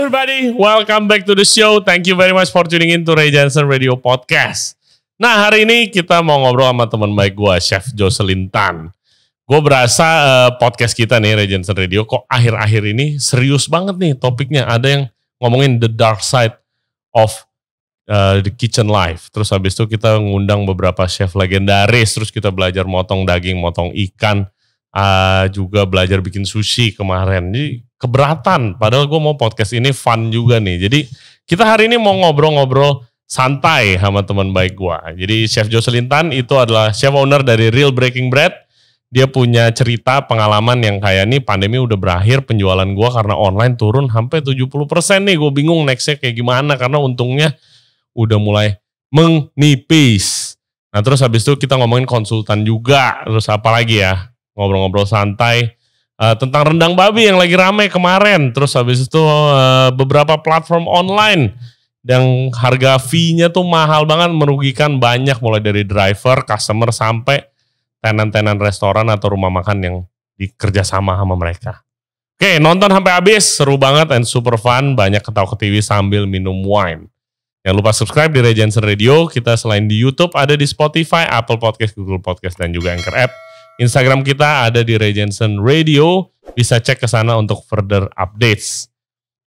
everybody, welcome back to the show. Thank you very much for tuning in to Ray Jensen Radio Podcast. Nah hari ini kita mau ngobrol sama teman baik gue, Chef Jocelyn Tan. Gue berasa uh, podcast kita nih, Ray Jensen Radio, kok akhir-akhir ini serius banget nih topiknya. Ada yang ngomongin the dark side of uh, the kitchen life. Terus habis itu kita ngundang beberapa chef legendaris. Terus kita belajar motong daging, motong ikan uh, juga belajar bikin sushi kemarin. Jadi keberatan. Padahal gue mau podcast ini fun juga nih. Jadi kita hari ini mau ngobrol-ngobrol santai sama teman baik gue. Jadi Chef Jocelyn Tan itu adalah chef owner dari Real Breaking Bread. Dia punya cerita pengalaman yang kayak nih pandemi udah berakhir penjualan gue karena online turun sampai 70% nih. Gue bingung nextnya kayak gimana karena untungnya udah mulai menipis. Nah terus habis itu kita ngomongin konsultan juga. Terus apa lagi ya? ngobrol-ngobrol santai uh, tentang rendang babi yang lagi rame kemarin. Terus habis itu uh, beberapa platform online yang harga fee-nya tuh mahal banget merugikan banyak mulai dari driver, customer sampai tenan-tenan restoran atau rumah makan yang dikerja sama sama mereka. Oke, nonton sampai habis, seru banget and super fun, banyak ketawa ke TV sambil minum wine. Jangan lupa subscribe di Regency Radio. Kita selain di YouTube ada di Spotify, Apple Podcast, Google Podcast, dan juga Anchor App. Instagram kita ada di Regensen Radio. Bisa cek ke sana untuk further updates.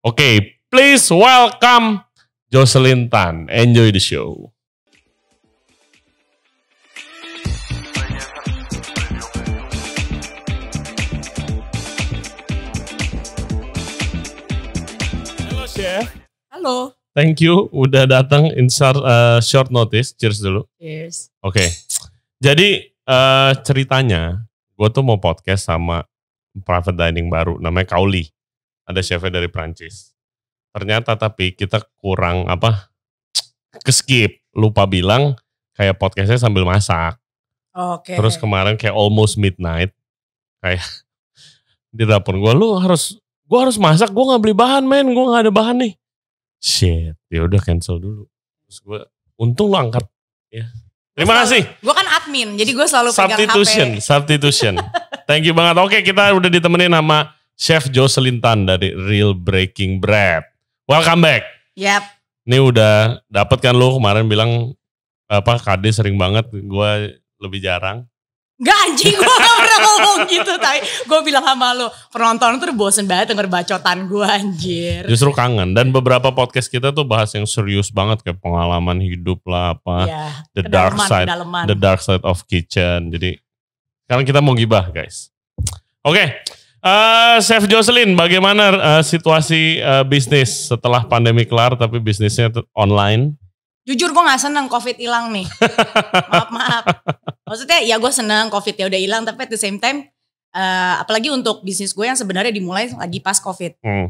Oke, okay, please welcome Jocelyn Tan. Enjoy the show. Halo Chef. Halo. Thank you udah datang in short, uh, short notice. Cheers dulu. Cheers. Oke. Okay. Jadi uh, ceritanya gue tuh mau podcast sama private dining baru namanya Kauli. Ada chefnya dari Prancis. Ternyata tapi kita kurang apa keskip lupa bilang kayak podcastnya sambil masak. Oke. Okay. Terus kemarin kayak almost midnight kayak di dapur gue lu harus gue harus masak gue nggak beli bahan men gue nggak ada bahan nih shit ya udah cancel dulu terus gue untung lu angkat ya terima kasih gue kan admin. Jadi gue selalu substitution, HP. Substitution, Thank you banget. Oke, kita udah ditemenin sama Chef Jocelyn Tan dari Real Breaking Bread. Welcome back. Yap. Ini udah dapet kan lo kemarin bilang apa KD sering banget, gue lebih jarang. Gak anjing gue gak pernah ngomong gitu tapi gue bilang sama lo penonton tuh bosen banget denger bacotan gue anjir justru kangen dan beberapa podcast kita tuh bahas yang serius banget kayak pengalaman hidup lah apa ya, the dark side kedalaman. the dark side of kitchen jadi sekarang kita mau gibah guys oke okay. uh, eh, chef Jocelyn bagaimana uh, situasi uh, bisnis setelah pandemi kelar tapi bisnisnya online Jujur gue nggak seneng covid hilang nih. maaf maaf. Maksudnya ya gue seneng covid ya udah hilang tapi at the same time uh, apalagi untuk bisnis gue yang sebenarnya dimulai lagi pas covid. Hmm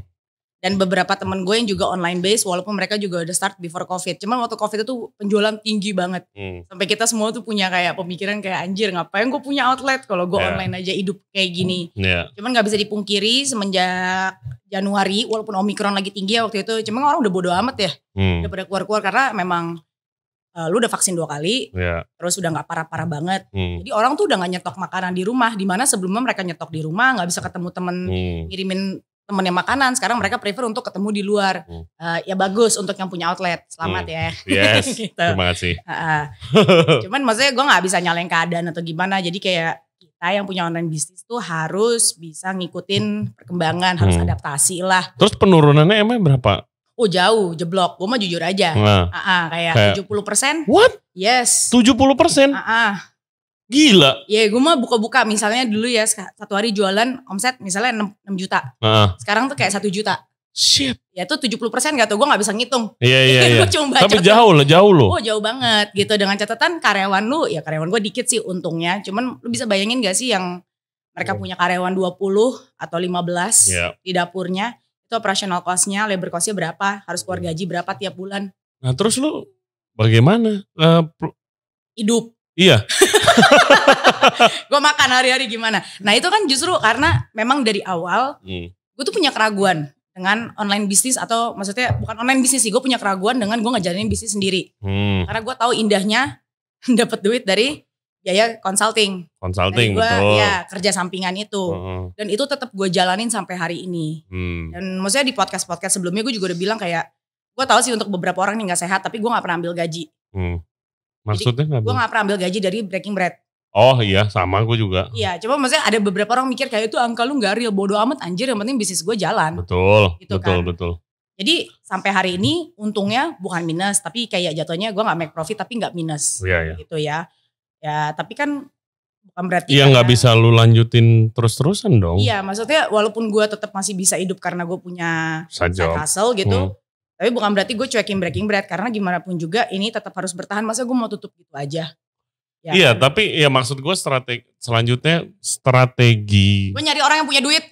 dan beberapa temen gue yang juga online base walaupun mereka juga udah start before covid cuman waktu covid itu penjualan tinggi banget hmm. sampai kita semua tuh punya kayak pemikiran kayak anjir ngapain gue punya outlet kalau gue yeah. online aja hidup kayak gini yeah. cuman nggak bisa dipungkiri semenjak Januari walaupun omikron lagi tinggi ya waktu itu cuman orang udah bodo amat ya hmm. udah pada keluar-keluar karena memang uh, lu udah vaksin dua kali, yeah. terus udah nggak parah-parah banget. Hmm. Jadi orang tuh udah nggak nyetok makanan di rumah, dimana sebelumnya mereka nyetok di rumah, nggak bisa ketemu temen, hmm. ngirimin temennya makanan sekarang mereka prefer untuk ketemu di luar hmm. uh, ya bagus untuk yang punya outlet selamat hmm. ya yes gitu. terima kasih uh, cuman maksudnya gue nggak bisa nyalain keadaan atau gimana jadi kayak kita yang punya online bisnis tuh harus bisa ngikutin perkembangan hmm. harus adaptasi lah terus penurunannya emang berapa Oh jauh, jeblok. Gue mah jujur aja. Nah, uh, uh, kayak, tujuh puluh persen. What? Yes. tujuh puluh persen? Uh, Gila. Ya gue mah buka-buka misalnya dulu ya satu hari jualan omset misalnya 6, 6 juta. Uh. Sekarang tuh kayak satu juta. Shit. Ya tuh 70 persen gak tuh gue gak bisa ngitung. Iya iya iya. Tapi jauh lah jauh loh. Oh jauh banget gitu dengan catatan karyawan lu ya karyawan gue dikit sih untungnya. Cuman lu bisa bayangin gak sih yang mereka oh. punya karyawan 20 atau 15 yeah. di dapurnya. Itu operational costnya, labor costnya berapa, harus keluar iya. gaji berapa tiap bulan. Nah terus lu bagaimana? Uh, Hidup. Iya. gue makan hari-hari gimana. Nah itu kan justru karena memang dari awal hmm. Iya. gue tuh punya keraguan dengan online bisnis atau maksudnya bukan online bisnis sih gue punya keraguan dengan gue ngejalanin bisnis sendiri hmm. karena gue tahu indahnya dapat duit dari biaya consulting consulting gua, betul ya kerja sampingan itu uh-huh. dan itu tetap gue jalanin sampai hari ini hmm. dan maksudnya di podcast podcast sebelumnya gue juga udah bilang kayak gue tahu sih untuk beberapa orang nih nggak sehat tapi gue nggak pernah ambil gaji hmm. Maksudnya gak Gue nggak pernah ambil gaji dari Breaking Bread. Oh iya, sama gue juga. Iya, coba maksudnya ada beberapa orang mikir kayak itu angka lu nggak real, bodoh amat anjir, yang penting bisnis gue jalan. Betul, gitu kan. betul, kan. betul. Jadi sampai hari ini untungnya bukan minus, tapi kayak jatuhnya gue nggak make profit tapi nggak minus, oh, iya, iya. gitu ya. Ya, tapi kan bukan berarti. Iya, nggak bisa lu lanjutin terus-terusan dong. Iya, maksudnya walaupun gue tetap masih bisa hidup karena gue punya side hustle gitu. Hmm tapi bukan berarti gue cuekin Breaking bread karena gimana pun juga ini tetap harus bertahan. Masa gue mau tutup gitu aja? Ya. Iya, kan? tapi ya maksud gue strategi selanjutnya strategi. Gue nyari orang yang punya duit.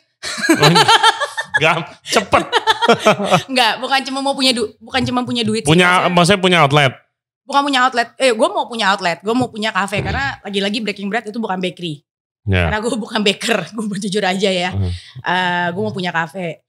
Oh, iya. Gak cepet. Enggak, bukan cuma mau punya duit, bukan cuma punya duit. Punya, sih, maksudnya punya outlet. Bukan punya outlet. Eh, gue mau punya outlet. Gue mau punya kafe karena lagi-lagi Breaking Bread itu bukan bakery. Yeah. Karena gue bukan baker, gue jujur aja ya. Hmm. Uh, gue mau punya kafe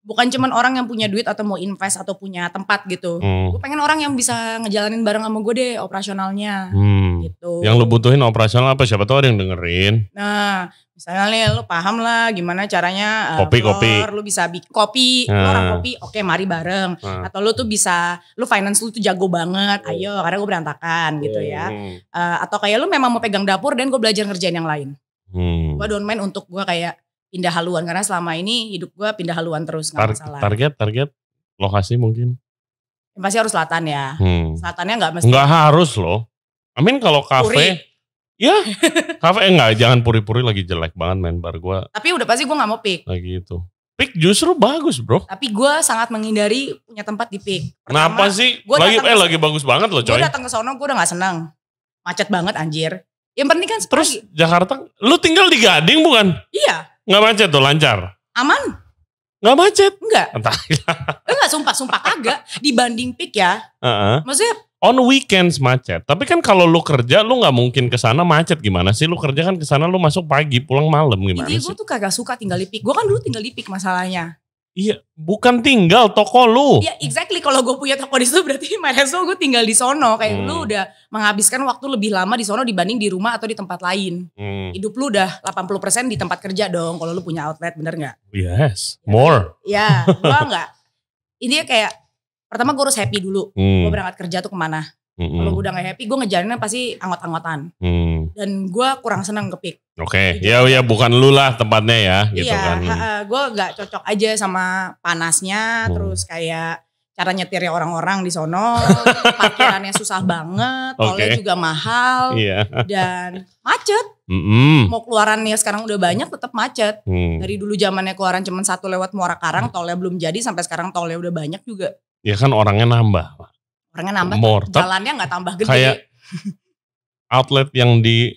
bukan cuman orang yang punya duit atau mau invest atau punya tempat gitu. Hmm. Gue pengen orang yang bisa ngejalanin bareng sama gue deh operasionalnya. Hmm. Gitu. Yang lo butuhin operasional apa? Siapa tahu ada yang dengerin. Nah, misalnya nih lu paham lah gimana caranya eh, kopi uh, kopi. lo bisa bikin kopi, hmm. orang kopi, oke okay, mari bareng. Hmm. Atau lo tuh bisa Lo finance lo tuh jago banget. Iya. Ayo karena gue berantakan hmm. gitu ya. Uh, atau kayak lo memang mau pegang dapur dan gue belajar ngerjain yang lain. Hmm. Gue don't mind untuk gue kayak pindah haluan karena selama ini hidup gue pindah haluan terus nggak Tar masalah. Target target lokasi mungkin. Ya, pasti harus selatan ya. Hmm. Selatannya nggak mesti. Nggak harus loh. Amin kalau kafe. Ya, kafe enggak, eh, jangan puri-puri lagi jelek banget main bar gue. Tapi udah pasti gue nggak mau pick. Lagi itu. Pick justru bagus bro. Tapi gue sangat menghindari punya tempat di pick. Kenapa sih? Gua lagi eh lagi bagus banget loh coy. Gue datang ke sono gue udah nggak seneng. Macet banget anjir. Yang penting kan terus Jakarta, lu tinggal di Gading bukan? Iya. Nggak macet tuh, lancar. Aman. Nggak macet. Nggak. Entah. Enggak, sumpah, sumpah kagak. Dibanding peak ya. Uh-uh. Maksudnya On weekends macet, tapi kan kalau lu kerja lu nggak mungkin ke sana macet gimana sih? Lu kerja kan ke sana lu masuk pagi, pulang malam gimana Jadi iya, sih? gue tuh kagak suka tinggal di peak. Gue kan dulu tinggal di peak masalahnya. Iya, bukan tinggal toko lu. Iya, exactly. Kalau gue punya toko di situ berarti so gue tinggal di sono. Kayak hmm. lu udah menghabiskan waktu lebih lama di sono dibanding di rumah atau di tempat lain. Hmm. Hidup lu udah 80% di tempat kerja dong kalau lu punya outlet, bener nggak? Yes, ya. more. Iya, yeah, gue gak. Ini kayak pertama gue harus happy dulu. Hmm. Gue berangkat kerja tuh kemana. Mm-hmm. Kalau gue udah gak happy, gue ngejarinnya pasti anggot-anggotan. Mm. Dan gue kurang seneng kepik. Oke, okay. ya ya bukan lu lah tempatnya ya, gitu iya, kan. gue gak cocok aja sama panasnya, mm. terus kayak cara nyetirnya orang-orang di sono, parkirannya susah banget, okay. tolnya juga mahal, iya. dan macet. Mm-hmm. Mau keluarannya sekarang udah banyak, tetap macet. Mm. Dari dulu zamannya keluaran cuma satu lewat Muara Karang, mm. tolnya belum jadi, sampai sekarang tolnya udah banyak juga. Ya kan orangnya nambah orangnya nambah More. jalannya nggak tambah gede kayak outlet yang di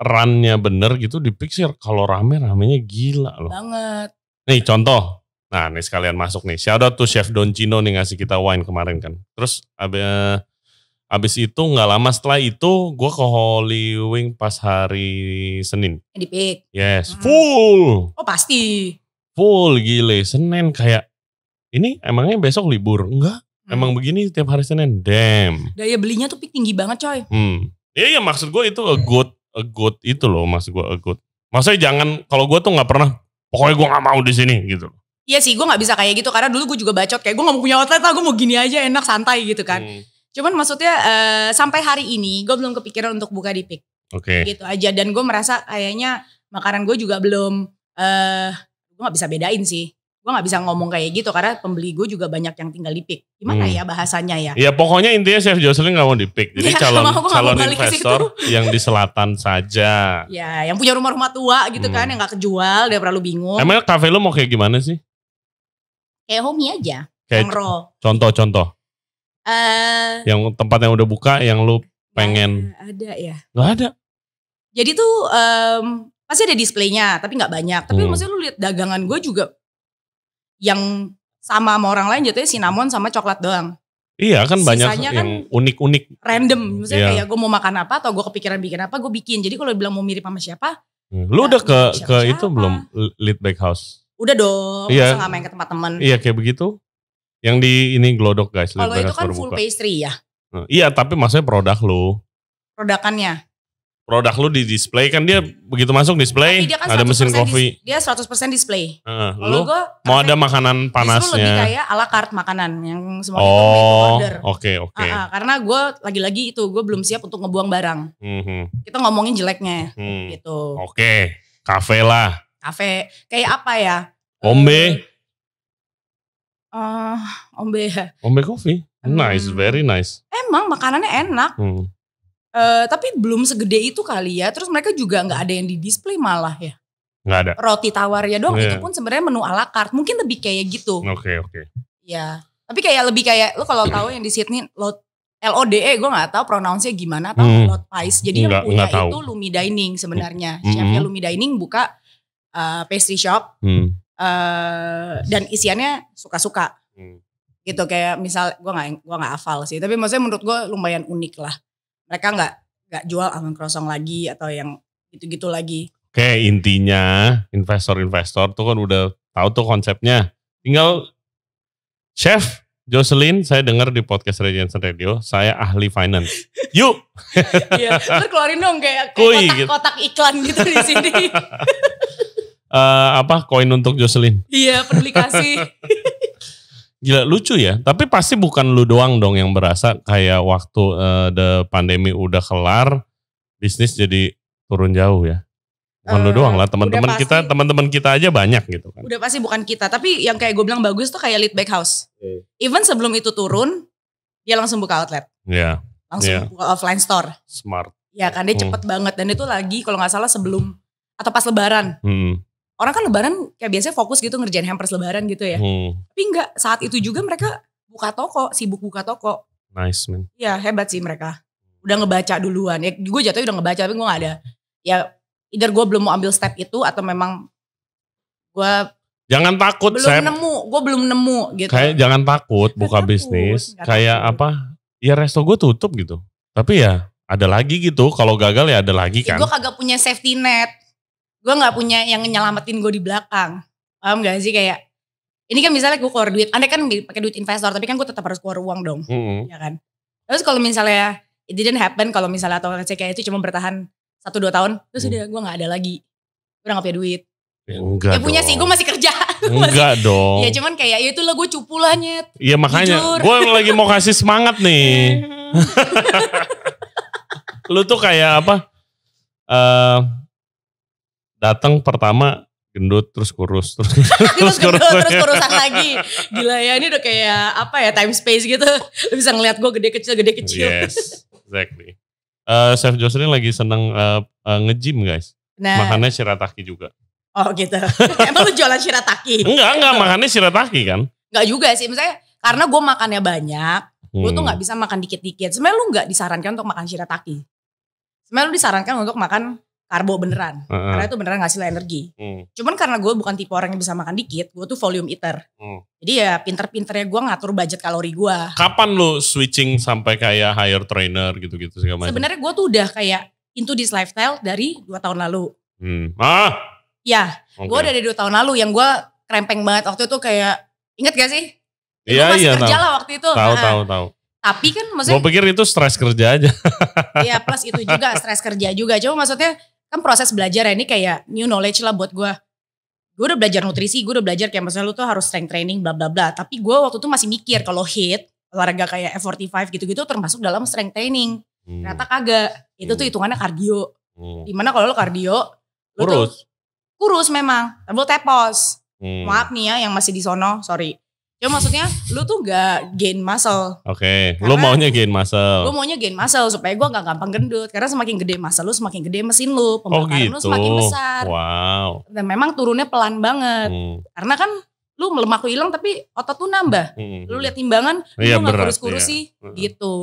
runnya bener gitu di Pixir kalau rame ramenya gila loh banget nih contoh nah nih sekalian masuk nih shout out tuh chef Doncino nih ngasih kita wine kemarin kan terus abis, abis itu nggak lama setelah itu gue ke Holy Wing pas hari Senin di Pik yes hmm. full oh pasti full gile Senin kayak ini emangnya besok libur enggak Hmm. Emang begini tiap hari Senin, damn. Daya nah, belinya tuh tinggi banget coy. Hmm. Iya, iya maksud gue itu a good, a good itu loh maksud gue a good. Maksudnya jangan kalau gue tuh gak pernah, pokoknya gue gak mau di sini gitu. Iya sih, gue gak bisa kayak gitu karena dulu gue juga bacot kayak gue gak mau punya outlet lah, gue mau gini aja enak santai gitu kan. Hmm. Cuman maksudnya uh, sampai hari ini gue belum kepikiran untuk buka di pick. Oke. Okay. Gitu aja dan gue merasa kayaknya makanan gue juga belum uh, eh, gue nggak bisa bedain sih gue nggak bisa ngomong kayak gitu karena pembeli gue juga banyak yang tinggal di pick. Gimana hmm. ya bahasanya ya? Ya pokoknya intinya Chef Jocelyn nggak mau di pick. Jadi ya, calon calon investor yang di selatan saja. Ya, yang punya rumah-rumah tua gitu kan, hmm. kan yang nggak kejual, dia perlu bingung. Emang kafe lo mau kayak gimana sih? Kayak homey aja. Kayak contoh-contoh. Uh, eh, yang tempat yang udah buka yang lu pengen ada ya? Gak ada. Jadi tuh um, pasti ada displaynya tapi nggak banyak. Tapi hmm. maksudnya lu lihat dagangan gue juga yang sama sama orang lain jatuhnya cinnamon sama coklat doang. Iya kan banyak kan yang unik-unik. random, misalnya iya. kayak gue mau makan apa atau gue kepikiran bikin apa, gue bikin. Jadi kalau bilang mau mirip sama siapa, hmm. lu ya, udah ke siapa ke itu belum lead back house? Udah dong, iya. masa gak main ke tempat temen. Iya kayak begitu. Yang di ini glodok guys. Kalau itu kan full buka. pastry ya? Nah, iya tapi maksudnya produk lu. Produkannya? produk lu di display kan dia begitu masuk display dia kan ada mesin kopi. Dis, dia 100% display. Uh, lu gua, mau ada makanan panasnya. lebih kayak ala kart makanan yang semua oh, itu order. Oke, okay, oke. Okay. Uh, uh, karena gue lagi-lagi itu gue belum siap untuk ngebuang barang. Mm -hmm. Kita ngomongin jeleknya mm. gitu. Oke, okay. kafe lah. Kafe kayak apa ya? Ombe. Uh, ombe. Ombe kopi. Hmm. Nice, hmm. very nice. Emang makanannya enak. Hmm. Uh, tapi belum segede itu kali ya. Terus mereka juga nggak ada yang di display malah ya. Nggak ada. Roti tawar ya dong. Yeah. Itu pun sebenarnya menu ala carte. Mungkin lebih kayak gitu. Oke okay, oke. Okay. Ya. Tapi kayak lebih kayak lo kalau tahu yang di Sydney lot LODE gue nggak tahu pronounce gimana atau hmm. lot pies. Jadi nggak, yang punya itu Lumi Dining sebenarnya. Hmm. Chefnya hmm. Lumi Dining buka uh, pastry shop. Hmm. Uh, dan isiannya suka-suka. Hmm. Gitu kayak misal gue gak, gua nggak hafal sih, tapi maksudnya menurut gue lumayan unik lah mereka nggak nggak jual angin kosong lagi atau yang gitu-gitu lagi. Oke intinya investor-investor tuh kan udah tahu tuh konsepnya. Tinggal Chef Jocelyn, saya dengar di podcast Regency Radio, saya ahli finance. Yuk. Iya, keluarin dong kayak kotak, gitu. iklan gitu di sini. uh, apa koin untuk Jocelyn? Iya, peduli kasih. Gila lucu ya, tapi pasti bukan lu doang dong yang berasa kayak waktu uh, the pandemi udah kelar, bisnis jadi turun jauh ya. Bukan uh, lu eh, doang lah, teman-teman kita, teman-teman kita aja banyak gitu kan. Udah pasti bukan kita, tapi yang kayak gue bilang bagus tuh kayak lead back house. Okay. Iya. Even sebelum itu turun, dia langsung buka outlet. Iya. Yeah. Langsung yeah. buka offline store. Smart. Ya kan dia hmm. cepet banget dan itu lagi kalau nggak salah sebelum atau pas lebaran. Hmm orang kan lebaran kayak biasanya fokus gitu ngerjain hampers lebaran gitu ya. Hmm. Tapi enggak, saat itu juga mereka buka toko, sibuk buka toko. Nice man. Iya hebat sih mereka. Udah ngebaca duluan. Ya, gue jatuhnya udah ngebaca tapi gue gak ada. Ya either gue belum mau ambil step itu atau memang gue Jangan takut, belum saya nemu, gue belum nemu gitu. Kayak jangan takut buka bisnis, kayak apa? Ya resto gue tutup gitu. Tapi ya ada lagi gitu, kalau gagal ya ada lagi kan. Gue kagak punya safety net gue gak punya yang nyelamatin gue di belakang paham gak sih kayak ini kan misalnya gue keluar duit anda kan pakai duit investor tapi kan gue tetap harus keluar uang dong mm -hmm. ya kan terus kalau misalnya it didn't happen kalau misalnya atau kayak itu cuma bertahan satu dua tahun terus mm. udah gue nggak ada lagi gue udah gak punya duit ya enggak ya punya sih gue masih kerja enggak masih, dong ya cuman kayak ya itu lah gue cupu lah nyet iya makanya gue lagi mau kasih semangat nih lu tuh kayak apa uh, datang pertama gendut terus kurus terus kurus, terus, gendut, kurus terus kurusan lagi gila ya ini udah kayak apa ya time space gitu lu bisa ngeliat gue gede kecil gede kecil yes exactly uh, chef Jocelyn lagi seneng uh, eh, uh, eh, ngejim guys nah. makannya shirataki juga oh gitu emang lu jualan shirataki enggak enggak makannya shirataki kan enggak juga sih misalnya karena gue makannya banyak hmm. gue tuh nggak bisa makan dikit-dikit sebenarnya lu nggak disarankan untuk makan shirataki sebenarnya lu disarankan untuk makan karbo beneran. Uh -huh. Karena itu beneran ngasih energi. Hmm. Cuman karena gue bukan tipe orang yang bisa makan dikit, gue tuh volume eater. Hmm. Jadi ya pinter-pinternya gue ngatur budget kalori gue. Kapan lu switching sampai kayak higher trainer gitu-gitu segala macam? Sebenarnya gue tuh udah kayak into this lifestyle dari dua tahun lalu. Hmm. Ah. Ya, okay. udah dari dua tahun lalu yang gue krempeng banget waktu itu kayak inget gak sih? Iya, iya. Kerja tahu. lah waktu itu. Tahu, nah. tahu, tahu. Tapi kan maksudnya. Gue pikir itu stres kerja aja. Iya, plus itu juga stres kerja juga. Cuma maksudnya kan proses belajar ya ini kayak new knowledge lah buat gue gue udah belajar nutrisi gue udah belajar kayak misalnya lu tuh harus strength training bla bla bla tapi gue waktu itu masih mikir kalau hit olahraga kayak F45 gitu-gitu termasuk dalam strength training hmm. ternyata kagak itu tuh hmm. hitungannya kardio hmm. dimana kalau lu kardio lu kurus tuh kurus memang tapi lu tepos hmm. maaf nih ya yang masih di sono sorry Ya maksudnya lu tuh gak gain muscle. Oke, okay. lu maunya gain muscle. Lu maunya gain muscle supaya gue gak gampang gendut. Karena semakin gede muscle lu, semakin gede mesin lu. Oh, Pembakaran oh gitu. lu semakin besar. Wow. Dan memang turunnya pelan banget. Hmm. Karena kan lu melemak lu hilang tapi otot tuh nambah. Hmm. hmm lu hmm. lihat timbangan, iya, lu gak kurus-kurus iya. sih. Hmm. Gitu.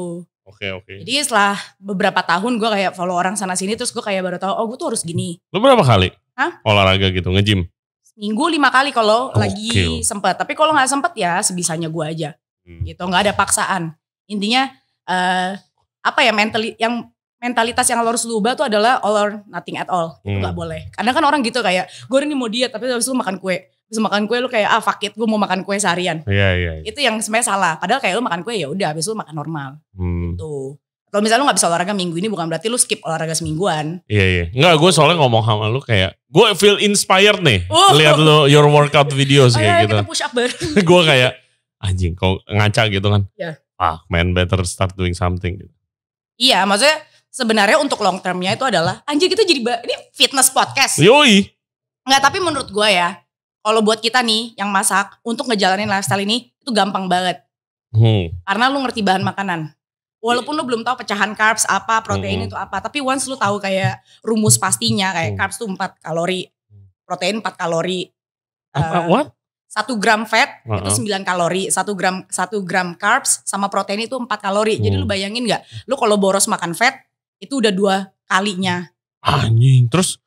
Oke okay, oke. Okay. Jadi setelah beberapa tahun gue kayak follow orang sana sini terus gue kayak baru tau, oh gue tuh harus gini. Lu berapa kali? Hah? Olahraga gitu, nge-gym? minggu lima kali kalau okay. lagi sempet. Tapi kalau nggak sempet ya sebisanya gue aja. Hmm. Gitu, nggak ada paksaan. Intinya uh, apa ya mental yang mentalitas yang lo harus lu ubah tuh adalah all or nothing at all. hmm. gak boleh. Karena kan orang gitu kayak gue ini mau diet tapi habis itu makan kue. Terus makan kue lu kayak ah fuck it gue mau makan kue seharian. Iya yeah, iya. Yeah, yeah. Itu yang sebenarnya salah. Padahal kayak lu makan kue ya udah habis itu makan normal. Hmm. Gitu kalau misalnya lu gak bisa olahraga minggu ini bukan berarti lu skip olahraga semingguan. Iya iya. Enggak gue soalnya ngomong sama lu kayak gue feel inspired nih uh. lihat lu your workout videos oh, kayak ya, gitu. Kita push up bareng. gue kayak anjing kau ngaca gitu kan. Iya. Yeah. Ah man better start doing something gitu. Iya maksudnya sebenarnya untuk long termnya itu adalah anjing kita jadi ini fitness podcast. Yoi. Enggak tapi menurut gue ya kalau buat kita nih yang masak untuk ngejalanin lifestyle ini itu gampang banget. Hmm. Karena lu ngerti bahan makanan. Walaupun yeah. lu belum tahu pecahan carbs apa, protein mm -hmm. itu apa, tapi once lu tahu kayak rumus pastinya kayak mm. carbs tuh 4 kalori, protein 4 kalori. Apa, uh, eh, eh, what? 1 gram fat uh -huh. itu 9 kalori, 1 gram 1 gram carbs sama protein itu 4 kalori. Mm. Jadi lu mm. bayangin nggak? Lu kalau boros makan fat itu udah dua kalinya. Anjing, terus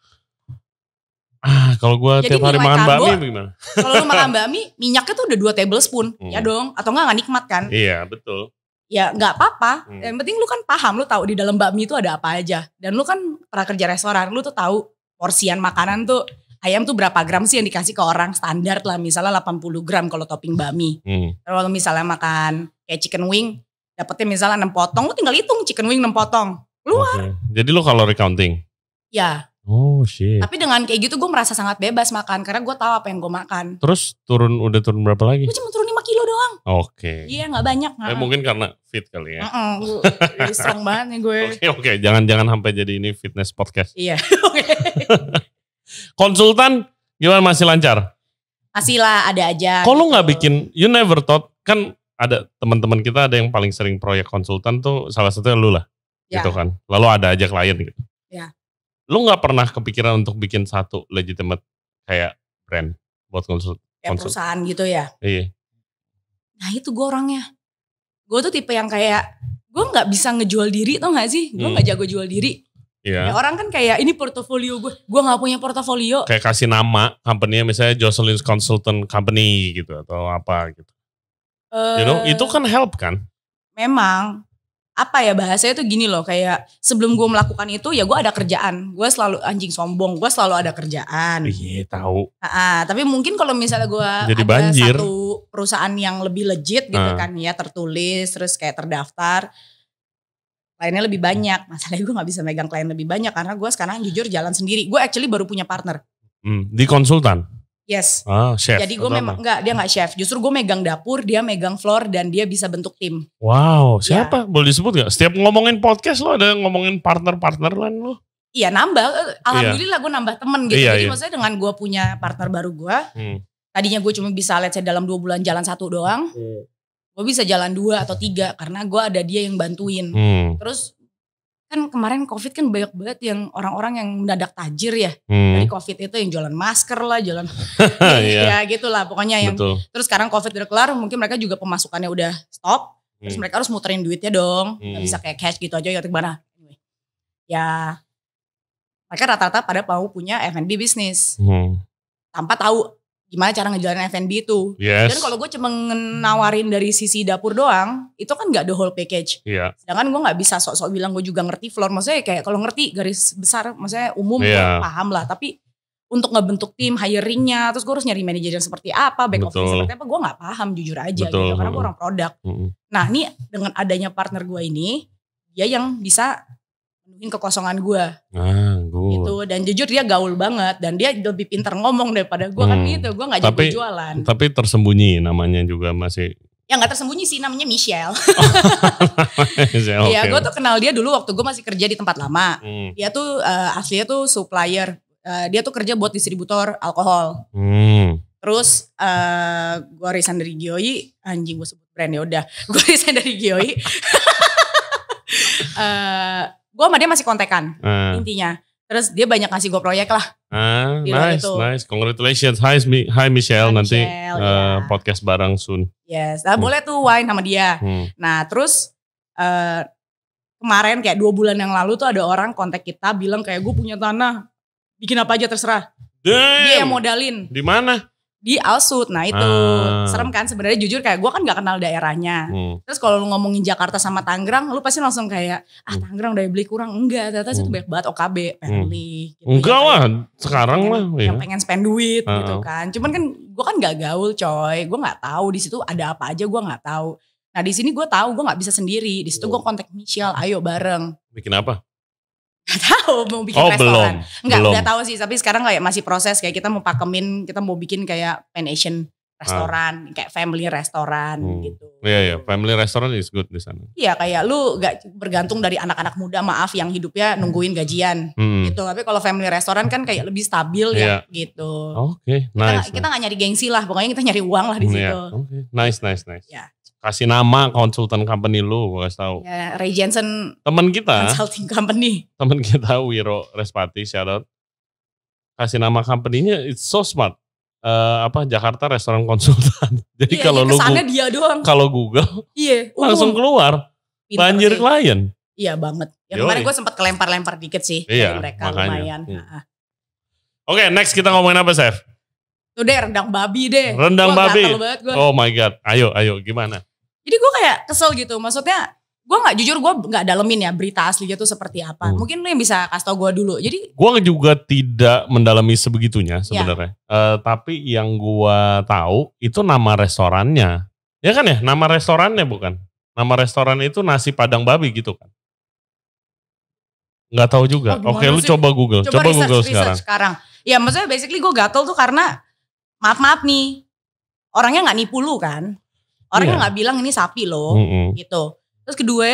Ah, kalau gua Jadi tiap hari makan bakmi gimana? Kalau lu makan bakmi, minyaknya tuh udah 2 tablespoon, ya mm. ya dong. Atau enggak enggak nikmat kan? Iya, betul ya nggak apa-apa. Hmm. Yang penting lu kan paham, lu tahu di dalam bakmi itu ada apa aja. Dan lu kan pernah kerja restoran, lu tuh tahu porsian makanan tuh ayam tuh berapa gram sih yang dikasih ke orang standar lah misalnya 80 gram kalau topping bakmi. Hmm. Kalau misalnya makan kayak chicken wing dapetnya misalnya 6 potong, lu tinggal hitung chicken wing 6 potong. Keluar. Okay. Jadi lu kalau recounting? Ya. Oh shit. Tapi dengan kayak gitu gue merasa sangat bebas makan karena gue tahu apa yang gue makan. Terus turun udah turun berapa lagi? Gue cuma turun Oke. Okay. Iya nggak banyak. Eh, mungkin karena fit kali ya. Heeh, uh -uh, banget nih gue. Oke okay, oke, okay. jangan-jangan sampai jadi ini fitness podcast. Iya. Oke. Konsultan gimana masih lancar? Masih lah, ada aja. Kok lu nggak gitu. bikin? You never thought kan ada teman-teman kita ada yang paling sering proyek konsultan tuh salah satunya lu lah, ya. gitu kan. Lalu ada aja klien gitu. Ya. Lu nggak pernah kepikiran untuk bikin satu legitimate kayak brand buat konsultan? konsul. perusahaan gitu ya. Iya. Nah itu gue orangnya. Gue tuh tipe yang kayak gue nggak bisa ngejual diri tau gak sih? Gue hmm. nggak hmm. jago jual diri. Yeah. Iya. Ya, orang kan kayak ini portofolio gue, gue nggak punya portofolio. Kayak kasih nama company misalnya Jocelyn's Consultant Company gitu atau apa gitu. Uh, you know, eh, itu kan help kan? Memang, apa ya bahasanya tuh gini loh kayak sebelum gue melakukan itu ya gue ada kerjaan gue selalu anjing sombong gue selalu ada kerjaan iya tahu ah tapi mungkin kalau misalnya gue ada banjir. satu perusahaan yang lebih legit gitu uh. kan ya tertulis terus kayak terdaftar lainnya lebih banyak masalahnya gue nggak bisa megang klien lebih banyak karena gue sekarang jujur jalan sendiri gue actually baru punya partner hmm, di konsultan Yes. Ah, chef. Jadi gue memang enggak dia enggak chef. Justru gue megang dapur, dia megang floor dan dia bisa bentuk tim. Wow, iya. siapa? Ya. Boleh disebut gak? Setiap ngomongin podcast lo ada ngomongin partner-partner lain lo? Iya nambah. Eh, iya. Alhamdulillah iya. gue nambah temen gitu. Iya, Jadi iya. maksudnya dengan gue punya partner baru gue. Hmm. Tadinya gue cuma bisa let's say dalam dua bulan jalan satu doang. Hmm. Gue bisa jalan dua atau tiga karena gue ada dia yang bantuin. Hmm. Terus kan kemarin covid kan banyak banget yang orang-orang yang mendadak tajir ya hmm. dari covid itu yang jualan masker lah jualan ya, ya gitulah pokoknya yang Betul. terus sekarang covid udah kelar mungkin mereka juga pemasukannya udah stop hmm. terus mereka harus muterin duitnya dong hmm. Gak bisa kayak cash gitu aja ya gimana ya mereka rata-rata pada mau punya F&B bisnis hmm. tanpa tahu gimana cara ngejalanin F&B itu. Yes. Dan kalau gue cuma nawarin dari sisi dapur doang, itu kan gak the whole package. Yeah. Sedangkan gue gak bisa sok-sok bilang gue juga ngerti floor. Maksudnya kayak kalau ngerti garis besar, maksudnya umum yeah. gue paham lah. Tapi untuk ngebentuk tim, hiringnya, terus gue harus nyari manajer yang seperti apa, back office seperti apa, gue gak paham jujur aja Betul. gitu. Karena gue orang produk. Mm -hmm. Nah ini dengan adanya partner gue ini, dia yang bisa menuhin kekosongan gue. Ah gitu dan jujur dia gaul banget dan dia lebih pintar ngomong daripada gue kan hmm. kan gitu gue nggak jadi jualan tapi tersembunyi namanya juga masih ya nggak tersembunyi sih namanya Michelle. Oh, iya okay. gue tuh kenal dia dulu waktu gue masih kerja di tempat lama. Hmm. Dia tuh uh, aslinya tuh supplier. Uh, dia tuh kerja buat distributor alkohol. Hmm. Terus uh, eh, gue resign dari Gioi, anjing gue sebut brand ya udah. Gue resign dari Gioi. uh, gue sama dia masih kontekan uh. intinya. Terus dia banyak ngasih gue proyek lah. Ah, nice, itu. nice. Congratulations. Hi, hi Michelle. Hi, Nanti Michelle, uh, podcast bareng soon. Yes, nah, hmm. boleh tuh wine sama dia. Hmm. Nah, terus uh, kemarin kayak dua bulan yang lalu tuh ada orang kontak kita bilang kayak gue punya tanah, bikin apa aja terserah. Damn. Dia yang modalin. Di mana? di Alsut. Nah itu ah. serem kan sebenarnya jujur kayak gue kan gak kenal daerahnya. Hmm. Terus kalau lu ngomongin Jakarta sama Tangerang, lu pasti langsung kayak ah hmm. Tangerang udah beli kurang enggak. Ternyata hmm. itu banyak banget OKB pengen Hmm. Gitu. Enggak lah, sekarang lah. Yang, yang pengen spend duit ah, gitu ah. kan. Cuman kan gue kan gak gaul coy, gue nggak tahu di situ ada apa aja gue nggak tahu. Nah di sini gue tahu gue nggak bisa sendiri. Di situ gue hmm. kontak Michelle, ayo bareng. Bikin apa? Gak tahu mau bikin oh, restoran. Belum. Enggak, belum. tahu sih, tapi sekarang kayak masih proses kayak kita mau pakemin, kita mau bikin kayak pan Asian restoran, ah. kayak family restoran hmm. gitu. Iya yeah, iya, yeah. family restoran is good di sana. Iya, kayak lu gak bergantung dari anak-anak muda, maaf yang hidupnya hmm. nungguin gajian hmm. gitu. Tapi kalau family restoran kan kayak lebih stabil yeah. ya iya. gitu. Oke, okay, nice. Kita, nice. kita gak nyari gengsi lah, pokoknya kita nyari uang lah di iya, situ. Yeah. Oke, okay. nice nice nice. Yeah kasih nama konsultan company lu gue kasih tau? ya Ray Jensen teman kita consulting company temen kita Wiro Respati shout out kasih nama company-nya it's so smart uh, apa Jakarta restoran konsultan jadi iya, kalau ya, lu dia doang kalau Google iya umum. langsung keluar Pinter banjir sih. klien iya banget ya Yoi. kemarin gue sempet kelempar-lempar dikit sih iya, dari mereka makanya. lumayan hmm. oke okay, next kita ngomongin apa Chef? Tuh deh rendang babi deh. Rendang gua babi. Oh my god. Ayo ayo gimana? Jadi gue kayak kesel gitu. Maksudnya gue nggak jujur gue nggak dalemin ya berita aslinya tuh gitu seperti apa. Uh. Mungkin lu yang bisa kasih tau gue dulu. Jadi gue juga tidak mendalami sebegitunya ya. sebenarnya. Ya. Uh, tapi yang gue tahu itu nama restorannya. Ya kan ya, nama restorannya bukan. Nama restoran itu nasi padang babi gitu kan. Gak tahu juga. Oh, Oke, lu coba Google. Coba, coba research, Google sekarang. sekarang. Ya, maksudnya basically gue gatel tuh karena maaf-maaf nih. Orangnya nggak nipu lu kan orang yeah. Kan yang nggak bilang ini sapi loh mm -hmm. gitu terus kedua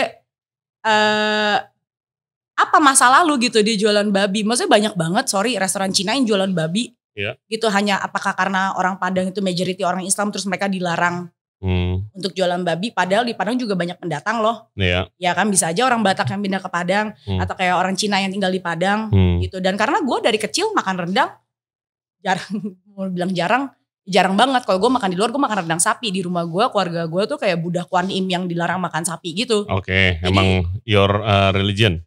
uh, apa masa lalu gitu dia jualan babi maksudnya banyak banget sorry restoran Cina yang jualan babi yeah. gitu hanya apakah karena orang Padang itu majority orang Islam terus mereka dilarang Hmm. Untuk jualan babi, padahal di Padang juga banyak pendatang loh. Iya. Ya kan bisa aja orang Batak yang pindah ke Padang hmm. atau kayak orang Cina yang tinggal di Padang hmm. gitu. Dan karena gue dari kecil makan rendang jarang, mau bilang jarang, jarang banget kalau gue makan di luar gue makan rendang sapi di rumah gue keluarga gue tuh kayak budak kuan Im yang dilarang makan sapi gitu. Oke, okay, emang your uh, religion.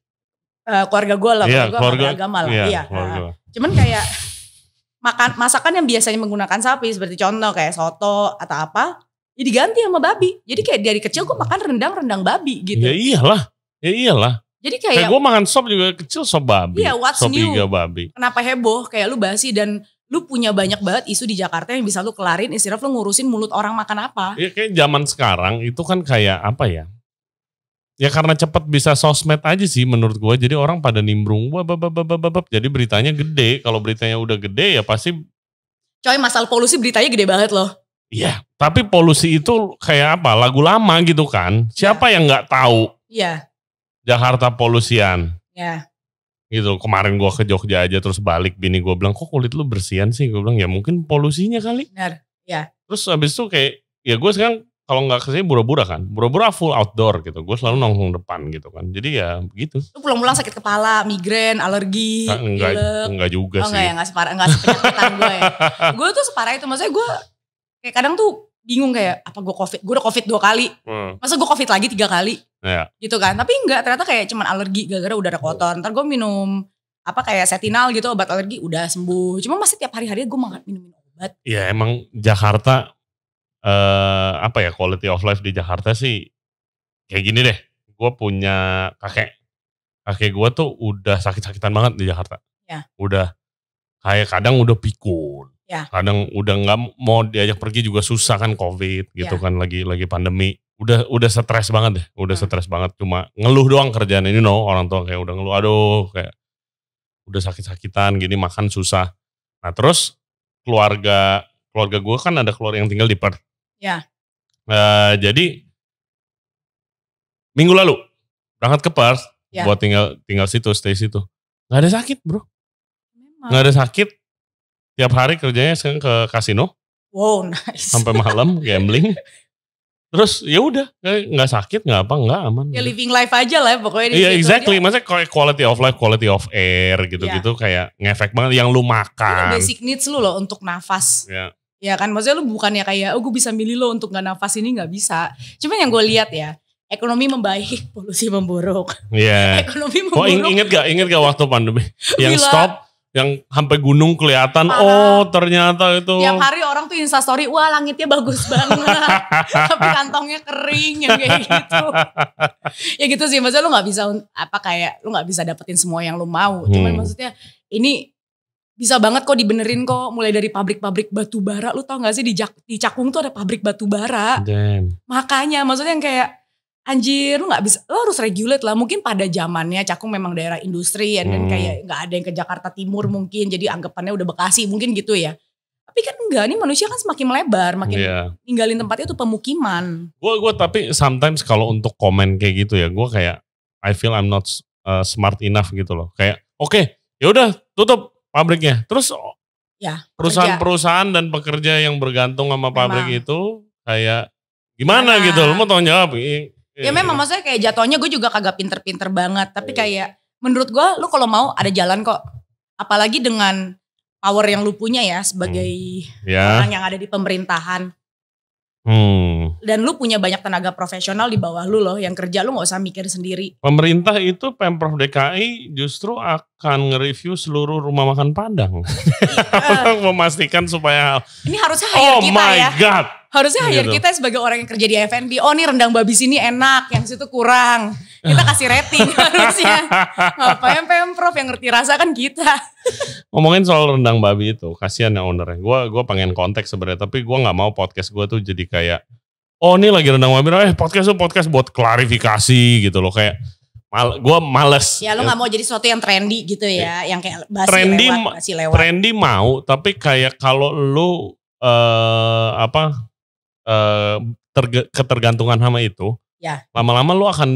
Uh, keluarga gue lah, yeah, keluarga, gue agama lah, yeah, iya. Keluarga. Iya, iya. cuman kayak makan masakan yang biasanya menggunakan sapi seperti contoh kayak soto atau apa, ya diganti sama babi. Jadi kayak dari kecil gue makan rendang rendang babi gitu. Ya iyalah, ya iyalah. Jadi kayak, kayak gue makan sop juga kecil sop babi. Iya, what's sop new? babi. Kenapa heboh? Kayak lu basi dan lu punya banyak banget isu di Jakarta yang bisa lu kelarin istirahat lu ngurusin mulut orang makan apa. Iya kayak zaman sekarang itu kan kayak apa ya? Ya karena cepat bisa sosmed aja sih menurut gua. Jadi orang pada nimbrung babababababab. Jadi beritanya gede. Kalau beritanya udah gede ya pasti Coy, masalah polusi beritanya gede banget loh. Iya, tapi polusi itu kayak apa? Lagu lama gitu kan. Siapa ya. yang nggak tahu? Iya. Jakarta polusian. Iya gitu kemarin gue ke Jogja aja terus balik bini gue bilang kok kulit lu bersihan sih gue bilang ya mungkin polusinya kali benar ya terus habis itu kayak ya gue sekarang kalau nggak kesini bura-bura kan bura-bura full outdoor gitu gue selalu nongkrong depan gitu kan jadi ya begitu lu pulang-pulang sakit kepala migrain alergi nah, enggak gilek. enggak juga oh, sih enggak ya enggak separah enggak sepenyakitan gue ya gue tuh separah itu maksudnya gue kayak kadang tuh bingung kayak apa gue covid gue udah covid dua kali hmm. masa gue covid lagi tiga kali Yeah. Gitu kan. Tapi enggak ternyata kayak cuman alergi gara-gara udara kotor. Ntar gue minum apa kayak setinal gitu obat alergi udah sembuh. Cuma masih tiap hari-hari gue makan minum obat. Iya emang Jakarta eh apa ya quality of life di Jakarta sih kayak gini deh. Gue punya kakek. Kakek gue tuh udah sakit-sakitan banget di Jakarta. Yeah. Udah kayak kadang udah pikun. Ya. Kadang udah nggak mau diajak pergi juga susah kan covid gitu ya. kan lagi lagi pandemi udah udah stres banget deh, udah hmm. stres banget cuma ngeluh doang kerjaan ini you no know, orang tua kayak udah ngeluh aduh kayak udah sakit-sakitan gini makan susah. Nah terus keluarga keluarga gue kan ada keluarga yang tinggal di Perth. Ya. Uh, jadi minggu lalu berangkat ke Perth ya. buat tinggal tinggal situ stay situ nggak ada sakit bro Memang. nggak ada sakit tiap hari kerjanya sekarang ke kasino wow nice sampai malam gambling Terus ya udah ya nggak sakit nggak apa nggak aman. Ya living life aja lah pokoknya. Iya yeah, exactly, maksudnya quality of life, quality of air gitu-gitu iya. kayak ngefek banget yang lu makan. Itu basic needs lu loh untuk nafas. Yeah. Ya iya kan maksudnya lu bukannya kayak oh gue bisa milih lo untuk nggak nafas ini nggak bisa. Cuman yang gue lihat ya ekonomi membaik, polusi memburuk. Iya. Yeah. ekonomi memburuk. Oh inget gak, inget gak waktu pandemi yang Bila, stop yang sampai gunung kelihatan Parah. oh ternyata itu tiap hari orang tuh instastory wah langitnya bagus banget tapi kantongnya kering yang kayak gitu ya gitu sih maksudnya lu nggak bisa apa kayak lu nggak bisa dapetin semua yang lu mau hmm. cuman maksudnya ini bisa banget kok dibenerin kok mulai dari pabrik-pabrik batu bara lu tau gak sih di, Jak di Cakung tuh ada pabrik batu bara Damn. makanya maksudnya yang kayak anjir lu nggak bisa lu harus regulate lah mungkin pada zamannya Cakung memang daerah industri ya, dan hmm. kayak nggak ada yang ke Jakarta Timur mungkin jadi anggapannya udah Bekasi mungkin gitu ya tapi kan enggak nih manusia kan semakin melebar makin yeah. ninggalin tempatnya itu pemukiman gue gue tapi sometimes kalau untuk komen kayak gitu ya gue kayak I feel I'm not uh, smart enough gitu loh kayak oke okay, ya udah tutup pabriknya terus oh, ya perusahaan-perusahaan dan pekerja yang bergantung sama pabrik Memang. itu kayak gimana Mana? gitu lo mau tanggung jawab Iya, ya memang iya. maksudnya kayak jatuhnya gue juga kagak pinter-pinter banget. Tapi iya, kayak menurut gue lu kalau mau ada jalan kok. Apalagi dengan power yang lu punya ya sebagai hmm. yeah. orang yang ada di pemerintahan. Hmm. Dan lu punya banyak tenaga profesional di bawah lu loh yang kerja lu gak usah mikir sendiri. Pemerintah itu Pemprov DKI justru akan nge-review seluruh rumah makan Padang. Untuk memastikan supaya Ini harusnya hire oh kita ya. Oh my god. Harusnya iya hire gitu. kita sebagai orang yang kerja di F&B. Oh nih rendang babi sini enak, yang situ kurang. Kita kasih rating harusnya. Ngapain Pemprov yang ngerti rasa kan kita. Ngomongin soal rendang babi itu, kasihan ya ownernya. Gue gua pengen konteks sebenarnya, tapi gua nggak mau podcast gua tuh jadi kayak, oh ini lagi rendang babi, eh podcast tuh podcast buat klarifikasi gitu loh. Kayak mal, gue males. Ya lu gak mau jadi sesuatu yang trendy gitu ya, iya. yang kayak basi trendy, lewat, basi lewat. Trendy mau, tapi kayak kalau lu uh, apa Eh, terge, ketergantungan sama itu, lama ya. lama-lama lu akan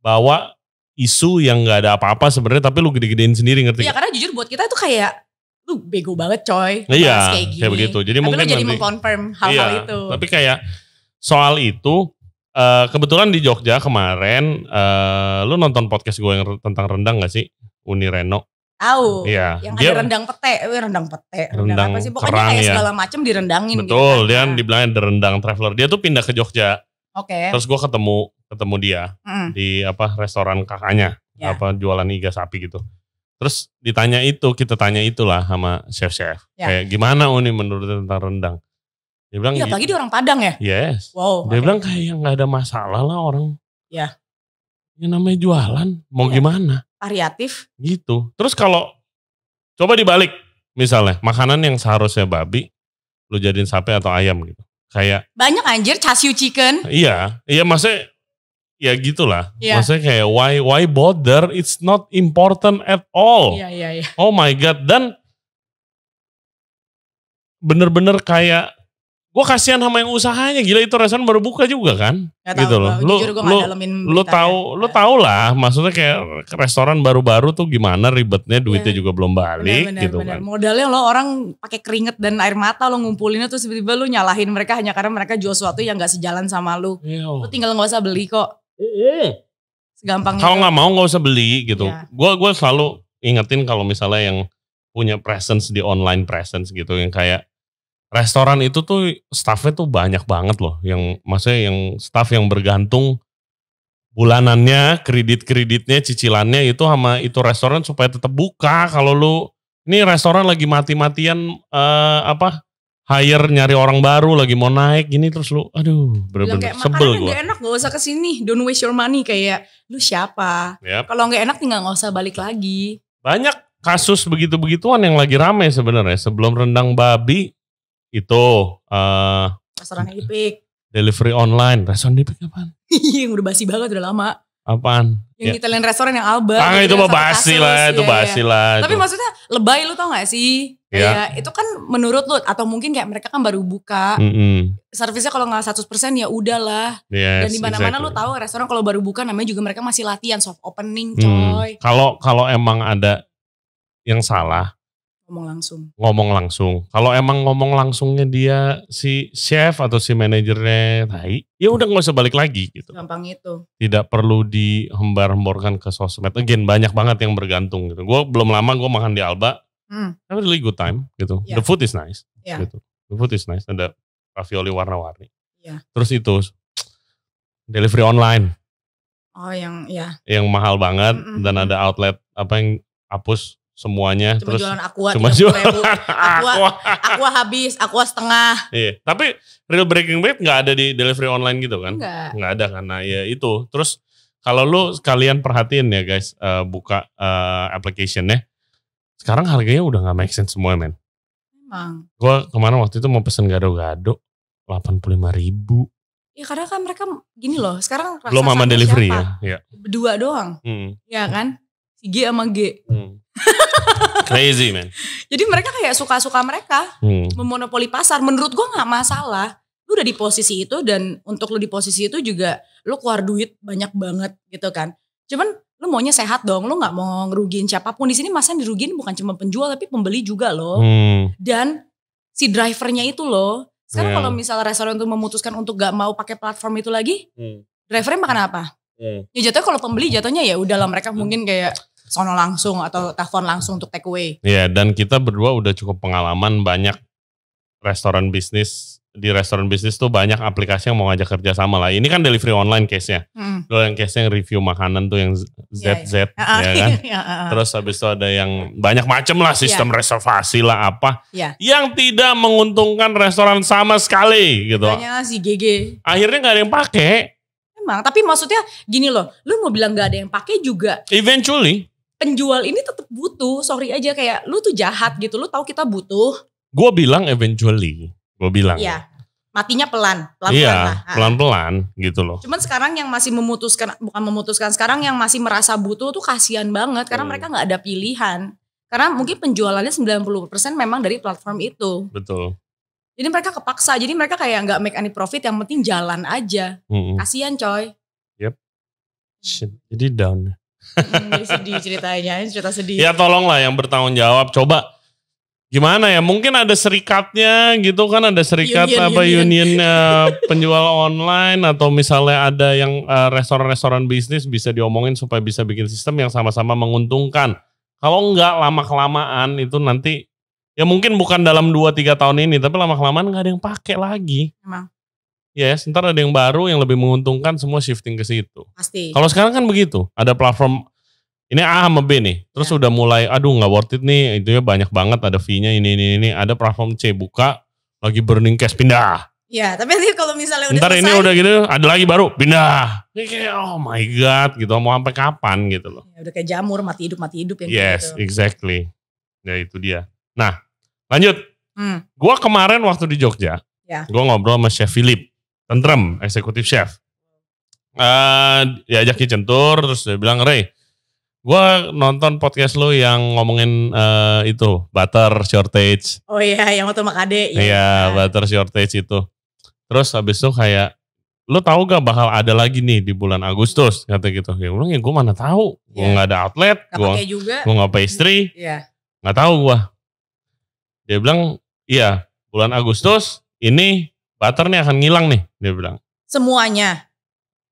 bawa isu yang gak ada apa-apa sebenarnya tapi lu gede-gedein sendiri ngerti? Iya karena jujur buat kita tuh kayak lu bego banget coy. Iya kayak, gini. kayak begitu. Jadi tapi mungkin lu jadi nanti, mengkonfirm hal-hal iya, itu. Tapi kayak soal itu uh, kebetulan di Jogja kemarin uh, lu nonton podcast gue yang tentang rendang gak sih? Uni Reno. Tahu. Iya. Yang dia, ada rendang pete, eh, rendang pete, rendang, rendang apa sih? Pokoknya kerang, kayak ya. segala macam direndangin gitu Betul, gitu. dia kan. Nah. dibilangnya The Rendang Traveler. Dia tuh pindah ke Jogja. Oke. Okay. Terus gue ketemu ketemu dia mm. di apa restoran kakaknya, yeah. apa jualan iga sapi gitu. Terus ditanya itu, kita tanya itulah sama chef-chef. Yeah. Kayak gimana Uni menurut tentang rendang? Dia bilang, iya, apalagi dia orang Padang ya? Yes. Wow. Dia okay. bilang kayak nggak ada masalah lah orang. Ya. Ini namanya jualan, mau iya. gimana? Variatif. Gitu. Terus kalau coba dibalik misalnya makanan yang seharusnya babi lu jadiin sapi atau ayam gitu. Kayak Banyak anjir chashu chicken. Iya, iya maksudnya ya gitulah. Yeah. Maksudnya kayak why why bother? It's not important at all. Iya iya, iya. Oh my god dan bener-bener kayak gue kasihan sama yang usahanya gila itu restoran baru buka juga kan gak gitu tahu, loh lu lu lu tahu lu tahu lah maksudnya kayak restoran baru-baru tuh gimana ribetnya iya. duitnya ya. juga belum balik bener, gitu bener. kan modalnya lo orang pakai keringet dan air mata lo ngumpulinnya tuh tiba-tiba lo nyalahin mereka hanya karena mereka jual sesuatu yang gak sejalan sama lo ya lo tinggal nggak usah beli kok gampang kalau nggak mau nggak usah beli gitu gue ya. gue selalu ingetin kalau misalnya yang punya presence di online presence gitu yang kayak restoran itu tuh staffnya tuh banyak banget loh yang maksudnya yang staff yang bergantung bulanannya kredit-kreditnya cicilannya itu sama itu restoran supaya tetap buka kalau lu ini restoran lagi mati-matian uh, apa hire nyari orang baru lagi mau naik gini terus lu aduh bener-bener sebel gue enak gak usah kesini don't waste your money kayak lu siapa yep. kalau nggak enak tinggal nggak usah balik lagi banyak kasus begitu-begituan yang lagi rame sebenarnya sebelum rendang babi itu uh, restoran epic Delivery online, restoran epic apa yang udah basi banget udah lama. Apaan? Yang ya. Italian restoran yang Alba. Ah itu mah iya, iya. basi lah, itu basi ya. lah. Tapi maksudnya lebay lu tau gak sih? Ya. ya. itu kan menurut lu atau mungkin kayak mereka kan baru buka. Mm -hmm. Servisnya kalau nggak 100% ya udahlah. Yes, Dan di mana-mana exactly. lu tahu restoran kalau baru buka namanya juga mereka masih latihan soft opening, hmm. coy. Kalau hmm. kalau emang ada yang salah, ngomong langsung. Ngomong langsung. Kalau emang ngomong langsungnya dia si chef atau si manajernya tai, ya udah nggak usah balik lagi gitu. Gampang itu. Tidak perlu dihembar-hemborkan ke sosmed. Again banyak banget yang bergantung gitu. Gue belum lama gue makan di Alba. Hmm. I really good time gitu. Yeah. The food is nice. Yeah. Gitu. The food is nice. Ada ravioli warna-warni. Yeah. Terus itu delivery online. Oh yang ya. Yang mahal banget mm -hmm. dan ada outlet apa yang hapus semuanya cuma terus jualan aqua cuma jualan aqua, aqua aqua habis aqua setengah iya tapi real breaking bad nggak ada di delivery online gitu kan nggak ada karena ya itu terus kalau lu kalian perhatiin ya guys uh, buka uh, applicationnya sekarang harganya udah nggak make sense semua men emang gua kemarin waktu itu mau pesen gado-gado delapan puluh lima ribu Ya karena kan mereka gini loh, sekarang belum aman delivery siapa? ya. Iya. Dua doang. Hmm. Ya kan? si G sama G. Hmm. Crazy man. Jadi mereka kayak suka-suka mereka hmm. memonopoli pasar. Menurut gue nggak masalah. Lu udah di posisi itu dan untuk lu di posisi itu juga lu keluar duit banyak banget gitu kan. Cuman lu maunya sehat dong. Lu nggak mau ngerugiin siapapun di sini. Masa dirugiin bukan cuma penjual tapi pembeli juga loh. Hmm. Dan si drivernya itu loh. Sekarang yeah. Hmm. kalau misalnya restoran itu memutuskan untuk gak mau pakai platform itu lagi, hmm. drivernya makan apa? Yeah. Hmm. Ya jatuhnya kalau pembeli jatuhnya ya udahlah mereka hmm. mungkin kayak sono langsung atau telepon langsung untuk take away. Iya, yeah, dan kita berdua udah cukup pengalaman banyak restoran bisnis di restoran bisnis tuh banyak aplikasi yang mau ngajak kerja sama lah. Ini kan delivery online case-nya. Hmm. yang case yang review makanan tuh yang ZZ yeah, iya, iya. yeah. ya kan. yeah, ya, ah. Terus habis itu ada yang banyak macem lah iya. sistem yeah. reservasi lah apa. Yeah. Yang tidak menguntungkan restoran sama sekali gitu. Banyak si GG. Akhirnya nggak ada yang pakai. Emang, tapi maksudnya gini loh, lu mau bilang gak ada yang pakai juga. Eventually penjual ini tetap butuh. Sorry aja kayak lu tuh jahat gitu. Lu tahu kita butuh. Gua bilang eventually. gua bilang. Iya. Ya. Matinya pelan, pelan-pelan iya, pelan-pelan gitu loh. Cuman sekarang yang masih memutuskan, bukan memutuskan, sekarang yang masih merasa butuh tuh kasihan banget. Karena hmm. mereka gak ada pilihan. Karena mungkin penjualannya 90% memang dari platform itu. Betul. Jadi mereka kepaksa, jadi mereka kayak gak make any profit, yang penting jalan aja. Hmm. Kasihan coy. Yep. Hmm. Shit, jadi down. sedih ceritanya, cerita sedih. Ya tolonglah yang bertanggung jawab, coba gimana ya mungkin ada serikatnya gitu kan ada serikat union, apa union, union eh, penjual online atau misalnya ada yang uh, restoran-restoran bisnis bisa diomongin supaya bisa bikin sistem yang sama-sama menguntungkan kalau enggak lama kelamaan itu nanti ya mungkin bukan dalam 2-3 tahun ini tapi lama kelamaan enggak ada yang pakai lagi Emang. Ya, yes, ntar ada yang baru yang lebih menguntungkan semua shifting ke situ. Pasti. Kalau sekarang kan begitu, ada platform ini A sama B nih, terus ya. udah mulai, aduh nggak worth it nih, itu ya banyak banget ada fee-nya ini ini ini, ada platform C buka, lagi burning cash pindah. Iya, tapi nanti kalau misalnya udah Ntar selesai, ini udah gitu, ada lagi baru pindah. Kayak oh my god gitu, mau sampai kapan gitu loh. Ya, udah kayak jamur mati hidup mati hidup yang Yes, gitu. exactly. Ya itu dia. Nah, lanjut. Hmm. Gua kemarin waktu di Jogja, ya. gua ngobrol sama Chef Philip tentrem eksekutif chef uh, diajakin centur terus dia bilang Ray gue nonton podcast lo yang ngomongin uh, itu butter shortage oh iya yang waktu makade iya ya, butter shortage itu terus habis itu kayak lo tau gak bakal ada lagi nih di bulan Agustus kata gitu ya gue ya gue mana tahu yeah. gue iya. nggak ada outlet gue gue nggak istri hmm, yeah. gak tahu gue dia bilang iya bulan Agustus ini butter nih akan ngilang nih dia bilang semuanya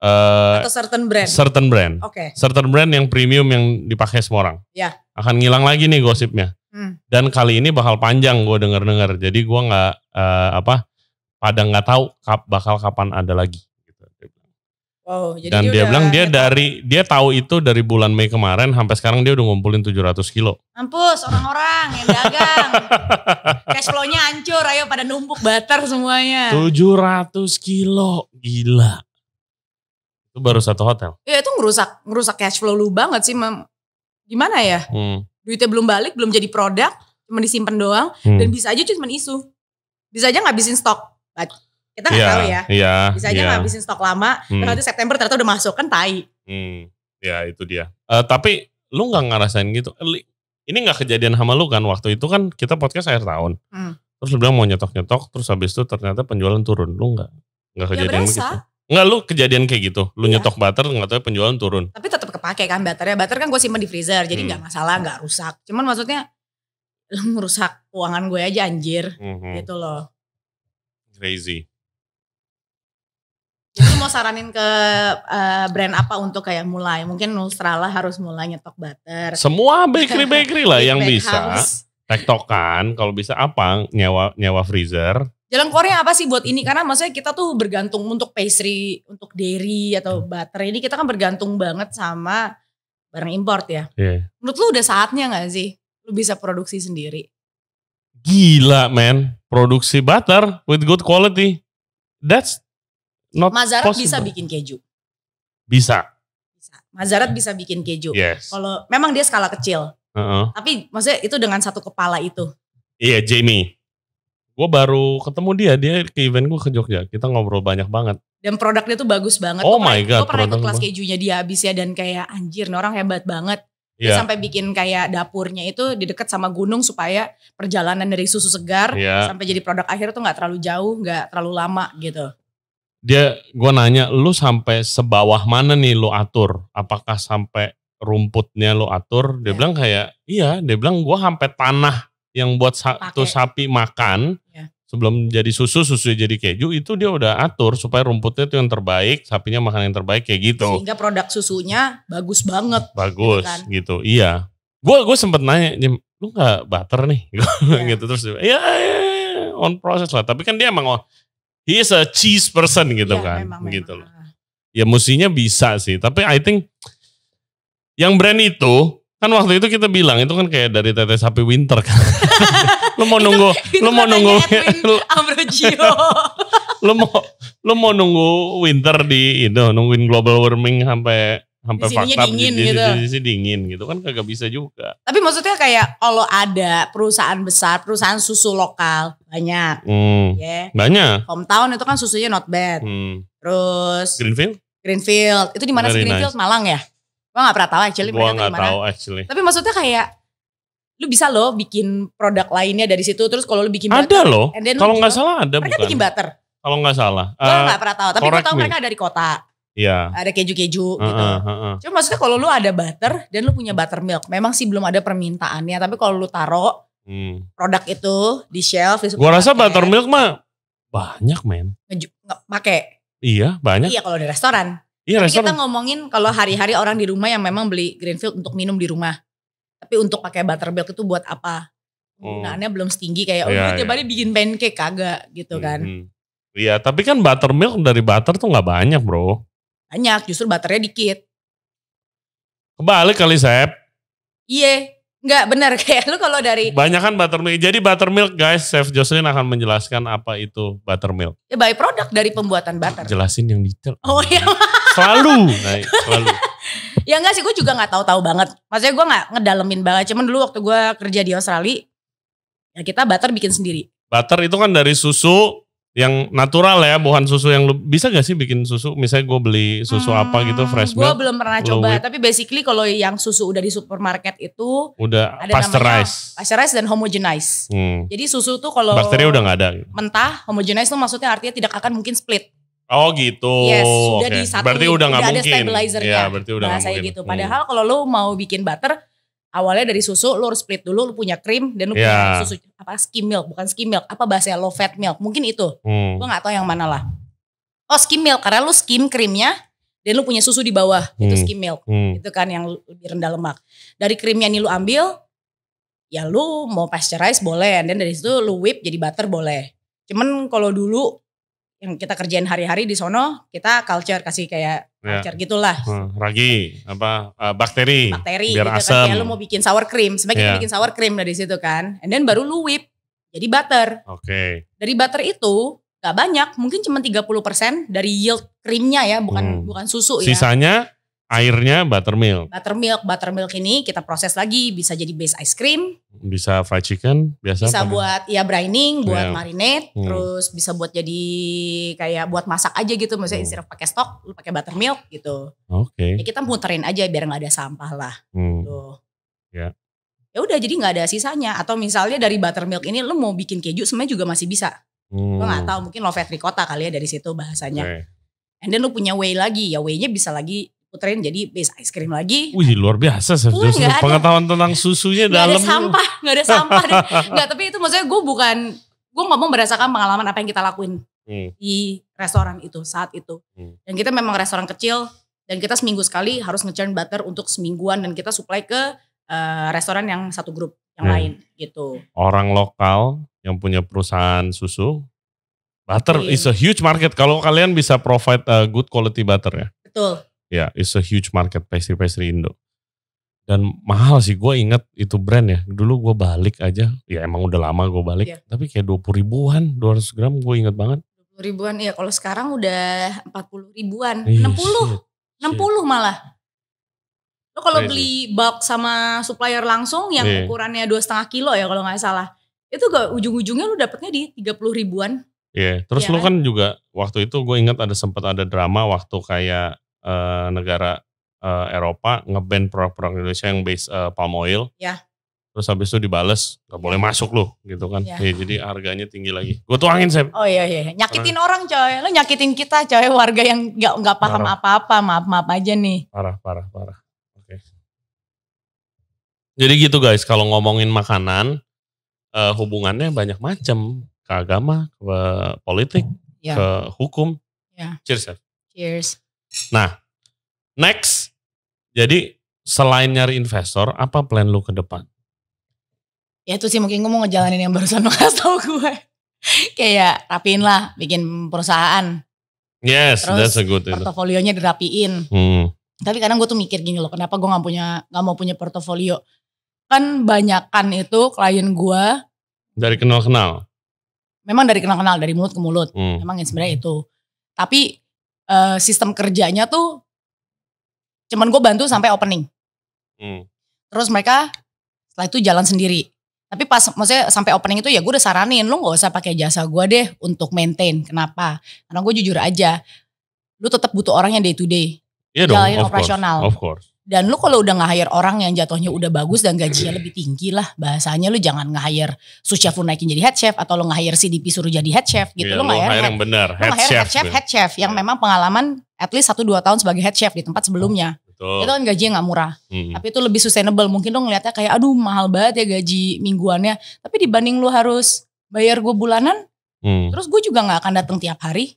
uh, atau certain brand certain brand oke okay. certain brand yang premium yang dipakai semua orang ya akan ngilang lagi nih gosipnya hmm. dan kali ini bakal panjang gue denger dengar jadi gue nggak uh, apa pada nggak tahu kap, bakal kapan ada lagi Oh, jadi Dan dia, dia bilang dia dari dia tahu itu dari bulan Mei kemarin sampai sekarang dia udah ngumpulin 700 kilo. Mampus orang-orang yang dagang. Cash flow-nya hancur, ayo pada numpuk bater semuanya. 700 kilo, gila. Itu baru satu hotel. Iya, itu ngerusak ngerusak cash flow lu banget sih, Mam. Gimana ya? Hmm. Duitnya belum balik, belum jadi produk, cuma disimpan doang hmm. dan bisa aja cuma isu. Bisa aja ngabisin stok. Kita nggak yeah, tahu ya. Yeah, Bisa aja yeah. ngabisin stok lama, hmm. nanti September ternyata udah masuk kan tai. Hmm. Ya itu dia. Uh, tapi lu nggak ngerasain gitu. Ini nggak kejadian sama lu kan waktu itu kan kita podcast akhir tahun. Hmm. Terus lu bilang mau nyetok-nyetok, terus habis itu ternyata penjualan turun. Lu nggak nggak ya, kejadian ya begitu. Enggak lu kejadian kayak gitu. Lu ya. nyetok butter nggak tahu penjualan turun. Tapi tetap kepake kan butternya. Butter kan gue simpan di freezer jadi hmm. nggak hmm. masalah, nggak rusak. Cuman maksudnya lu ngerusak keuangan gue aja anjir. Mm -hmm. Gitu loh. Crazy. Jadi mau saranin ke uh, brand apa untuk kayak mulai? Mungkin nusralah harus mulai nyetok butter. Semua bakery-bakery lah yang bisa. Tektokan kalau bisa apa nyewa nyewa freezer. Jalan Korea apa sih buat ini? Karena maksudnya kita tuh bergantung untuk pastry, untuk dairy atau butter. Ini kita kan bergantung banget sama barang import ya. Yeah. Menurut lu udah saatnya nggak sih? Lu bisa produksi sendiri. Gila men, produksi butter with good quality. That's not Mazarat possible. bisa bikin keju. Bisa. Bisa. Mazarat bisa bikin keju. Yes. Kalau memang dia skala kecil. Uh-uh. Tapi maksudnya itu dengan satu kepala itu. Iya, Jamie. Gue baru ketemu dia, dia ke event gue ke Jogja. Kita ngobrol banyak banget. Dan produknya tuh bagus banget. Oh my god. Gue pernah ikut kelas kejunya dia habis ya dan kayak anjir, orang hebat banget. Yeah. sampai bikin kayak dapurnya itu di dekat sama gunung supaya perjalanan dari susu segar yeah. sampai jadi produk akhir tuh nggak terlalu jauh, nggak terlalu lama gitu dia gue nanya lu sampai sebawah mana nih lu atur apakah sampai rumputnya lu atur dia ya. bilang kayak iya dia bilang gue sampai tanah yang buat satu sapi makan ya. sebelum jadi susu susu jadi keju itu dia udah atur supaya rumputnya itu yang terbaik sapinya makan yang terbaik kayak gitu sehingga produk susunya bagus banget gitu bagus gitu, kan? gitu iya gue gue sempet nanya lu nggak butter nih ya. gitu terus iya iya, iya iya on process lah tapi kan dia emang he is a cheese person gitu ya, kan memang, gitu memang. loh ya mestinya bisa sih tapi I think yang brand itu kan waktu itu kita bilang itu kan kayak dari tetes sapi winter kan lu mau nunggu itu, lu mau nunggu lu lu mau lu mau nunggu winter di itu you know, nungguin global warming sampai sampai fakta dingin di, gitu. Di, di, dingin gitu kan kagak bisa juga. Tapi maksudnya kayak kalau ada perusahaan besar, perusahaan susu lokal banyak. Hmm. Yeah. Banyak. Hometown itu kan susunya not bad. Hmm. Terus Greenfield? Greenfield. Itu di mana sih Greenfield? Nice. Malang ya? Gua gak pernah tahu actually Gua gak tahu actually. Tapi maksudnya kayak lu bisa loh bikin produk lainnya dari situ terus kalau lu bikin ada butter, loh kalau nggak salah ada mereka bukan. bikin butter kalau nggak salah Enggak eh, uh, pernah tahu tapi gue tahu me. mereka dari kota Iya. Ada keju-keju uh, gitu. Uh, uh, Cuma maksudnya kalau lu ada butter dan lu punya butter milk, memang sih belum ada permintaannya, tapi kalau lu taro hmm. produk itu di shelf di Gua rasa butter milk mah banyak, men. Pakai. Iya, banyak. Iya, kalau di restoran. Iya, restoran. kita ngomongin kalau hari-hari orang di rumah yang memang beli Greenfield untuk minum di rumah. Tapi untuk pakai milk itu buat apa? Oh. Penggunaannya hmm. belum setinggi kayak iya, oh, iya, tiap iya. hari bikin pancake kagak gitu kan. Hmm, hmm. Iya, tapi kan buttermilk dari butter tuh nggak banyak, Bro. Banyak, justru baterainya dikit. Kebalik kali, Sep. Iya, nggak benar kayak lu kalau dari banyak kan buttermilk. Jadi buttermilk guys, Chef Jocelyn akan menjelaskan apa itu buttermilk. Ya by product dari pembuatan butter. Jelasin yang detail. Oh iya. selalu, nah, iya, selalu. ya enggak sih, gue juga nggak tahu-tahu banget. Maksudnya gue nggak ngedalemin banget. Cuman dulu waktu gue kerja di Australia, ya kita butter bikin sendiri. Butter itu kan dari susu, yang natural ya bukan susu yang lu bisa gak sih bikin susu misalnya gue beli susu hmm, apa gitu fresh gue belum pernah coba wheat. tapi basically kalau yang susu udah di supermarket itu udah ada pasteurized namanya pasteurized dan homogenized hmm. jadi susu tuh kalau bakteri udah gak ada mentah homogenized tuh maksudnya artinya tidak akan mungkin split Oh gitu. Yes, sudah okay. Berarti udah nggak mungkin. Ada stabilizernya. Ya, berarti udah nggak mungkin. gitu. Hmm. Padahal hmm. kalau lo mau bikin butter, awalnya dari susu lu harus split dulu lu punya krim dan lu yeah. punya iya. susu apa skim milk bukan skim milk apa bahasanya low fat milk mungkin itu hmm. gua nggak tahu yang mana lah oh skim milk karena lu skim krimnya dan lu punya susu di bawah hmm. itu skim milk hmm. itu kan yang lebih rendah lemak dari krimnya ini lu ambil ya lu mau pasteurize boleh dan dari situ lu whip jadi butter boleh cuman kalau dulu yang kita kerjain hari-hari di sono kita culture kasih kayak Ya. Acar gitulah. Hmm, ragi apa uh, bakteri. Bakteri. Biar gitu asam. Kan. Kayak lu mau bikin sour cream, sebaiknya yeah. bikin sour cream dari situ kan. And then baru lu whip jadi butter. Oke. Okay. Dari butter itu gak banyak, mungkin cuma 30% dari yield creamnya ya, bukan hmm. bukan susu ya. Sisanya airnya buttermilk. Buttermilk, buttermilk ini kita proses lagi bisa jadi base ice cream, bisa fried chicken, biasa bisa apa? buat ya brining, buat yeah. marinade, hmm. terus bisa buat jadi kayak buat masak aja gitu, misalnya hmm. instead of pakai stok, lu pakai buttermilk gitu. Oke. Okay. Ya kita muterin aja biar nggak ada sampah lah. Hmm. Tuh. Gitu. Ya. Yeah. Ya udah jadi nggak ada sisanya atau misalnya dari buttermilk ini lu mau bikin keju sebenarnya juga masih bisa. Hmm. Gue gak tahu mungkin low fat ricotta kali ya dari situ bahasanya. Okay. And then lu punya whey lagi, ya whey bisa lagi puterin jadi base ice cream lagi. Wih luar biasa Chef uh, Joseph. pengetahuan tentang susunya gak dalam. Ada sampah, gak ada sampah. gak, tapi itu maksudnya gue bukan, gue ngomong berdasarkan pengalaman apa yang kita lakuin hmm. di restoran itu saat itu. Hmm. Dan kita memang restoran kecil dan kita seminggu sekali harus ngechurn butter untuk semingguan dan kita supply ke uh, restoran yang satu grup yang hmm. lain gitu. Orang lokal yang punya perusahaan susu, butter okay. Iya. is a huge market. Kalau kalian bisa provide a eh, good quality butter ya. Betul. Ya, yeah, it's a huge market pastry-pastry Indo. Dan mahal sih, gue inget itu brand ya. Dulu gue balik aja, ya emang udah lama gue balik. Yeah. Tapi kayak dua puluh ribuan, dua ratus gram gue inget banget. Dua puluh ribuan, ya kalau sekarang udah empat puluh ribuan. enam puluh, enam puluh malah. Lo kalau beli bulk sama supplier langsung yang yeah. ukurannya dua setengah kilo ya kalau nggak salah, itu gak ujung-ujungnya lo dapetnya di tiga puluh ribuan. Iya, yeah. terus ya lo kan? kan juga waktu itu gue ingat ada sempat ada drama waktu kayak uh, negara uh, Eropa ngeband produk-produk Indonesia yang base uh, palm oil. Ya. Terus habis itu dibales gak boleh ya. masuk loh gitu kan. Ya. ya jadi harganya tinggi lagi. Gue tuangin Sam. Oh iya, iya iya, nyakitin parah. orang coy. Lo nyakitin kita coy warga yang nggak nggak paham apa-apa. Maaf-maaf aja nih. Parah parah parah. Oke. Jadi gitu guys, kalau ngomongin makanan uh, hubungannya banyak macam ke agama, ke politik, ya. ke hukum. Ya. Cheers. Cheers. Nah, next. Jadi selain nyari investor, apa plan lu ke depan? Ya itu sih mungkin gue mau ngejalanin yang barusan lo kasih tau gue. Kayak rapiin lah, bikin perusahaan. Yes, Terus that's a good thing. portofolionya dirapiin. Hmm. Tapi kadang gue tuh mikir gini loh, kenapa gue gak, punya nggak mau punya portofolio? Kan banyakan itu klien gue dari kenal-kenal. Memang dari kenal-kenal, dari mulut ke mulut. Hmm. yang sebenarnya itu. Tapi uh, sistem kerjanya tuh cuman gue bantu sampai opening. Hmm. Terus mereka setelah itu jalan sendiri. Tapi pas maksudnya sampai opening itu ya gue udah saranin lu gak usah pakai jasa gue deh untuk maintain. Kenapa? Karena gue jujur aja, lu tetap butuh orang yang day to day. Iya yeah, dong, operasional. Course, of course. Dan lu kalau udah nge-hire orang yang jatuhnya udah bagus dan gajinya lebih tinggi lah. Bahasanya lu jangan nge-hire sous chef lu naikin jadi head chef. Atau lu nge-hire CDP suruh jadi head chef gitu. Yeah, lu nge-hire head, yang benar. Head, head, chef, head chef. Gitu. Head chef yang iya. memang pengalaman at least 1-2 tahun sebagai head chef di tempat sebelumnya. Betul. Itu kan gajinya nggak murah. Hmm. Tapi itu lebih sustainable. Mungkin lo ngeliatnya kayak aduh mahal banget ya gaji mingguannya. Tapi dibanding lu harus bayar gue bulanan. Hmm. Terus gue juga nggak akan datang tiap hari.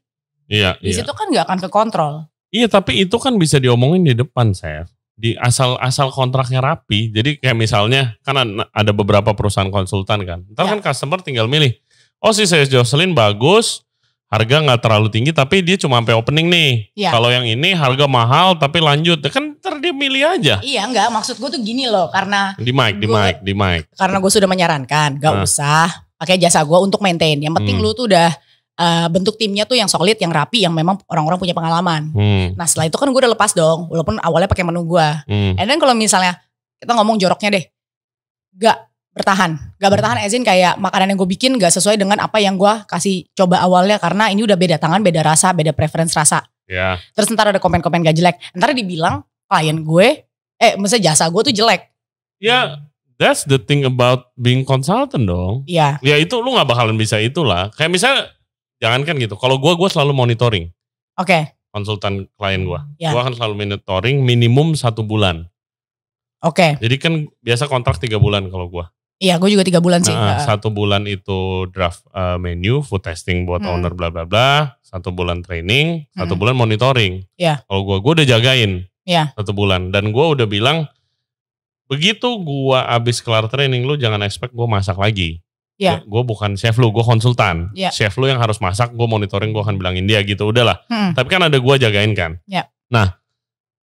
Iya. Di iya. situ kan nggak akan kekontrol. Iya tapi itu kan bisa diomongin di depan chef di asal asal kontraknya rapi. Jadi kayak misalnya kan ada beberapa perusahaan konsultan kan. Ntar ya. kan customer tinggal milih. Oh si saya Jocelyn bagus, harga nggak terlalu tinggi tapi dia cuma sampai opening nih. Ya. Kalau yang ini harga mahal tapi lanjut. Ya kan ntar dia milih aja. Iya enggak, maksud gue tuh gini loh karena di mic, di mic, di mic. Karena gue sudah menyarankan, gak nah. usah pakai jasa gue untuk maintain. Yang penting hmm. lu tuh udah Eh, bentuk timnya tuh yang solid, yang rapi, yang memang orang-orang punya pengalaman. Hmm. Nah setelah itu kan gue udah lepas dong, walaupun awalnya pakai menu gue. Hmm. And then kalau misalnya kita ngomong joroknya deh, gak bertahan. Gak bertahan Ezin hmm. kayak makanan yang gue bikin gak sesuai dengan apa yang gue kasih coba awalnya karena ini udah beda tangan, beda rasa, beda preference rasa. Yeah. Terus ntar ada komen-komen gak jelek. Ntar dibilang klien gue, eh misalnya jasa gue tuh jelek. Ya, yeah, that's the thing about being consultant dong. Iya. Yeah. Ya itu lu gak bakalan bisa itulah. Kayak misalnya jangankan gitu. Kalau gue, gue selalu monitoring. Oke. Okay. Konsultan klien gue. Yeah. Gue akan selalu monitoring minimum satu bulan. Oke. Okay. Jadi kan biasa kontrak tiga bulan kalau gue. Iya, gue juga tiga bulan sih. Nah, satu bulan itu draft uh, menu, food testing buat hmm. owner, bla bla bla. Satu bulan training, hmm. satu bulan monitoring. Iya. Yeah. Kalau gue, gue udah jagain. Iya. Satu bulan. Dan gue udah bilang, begitu gue abis kelar training, lu jangan expect gue masak lagi. Yeah. Ya, gue bukan chef lu, gue konsultan. Yeah. Chef lu yang harus masak, gue monitoring, gue akan bilangin dia gitu, udahlah. Hmm. Tapi kan ada gue jagain kan. Yeah. Nah,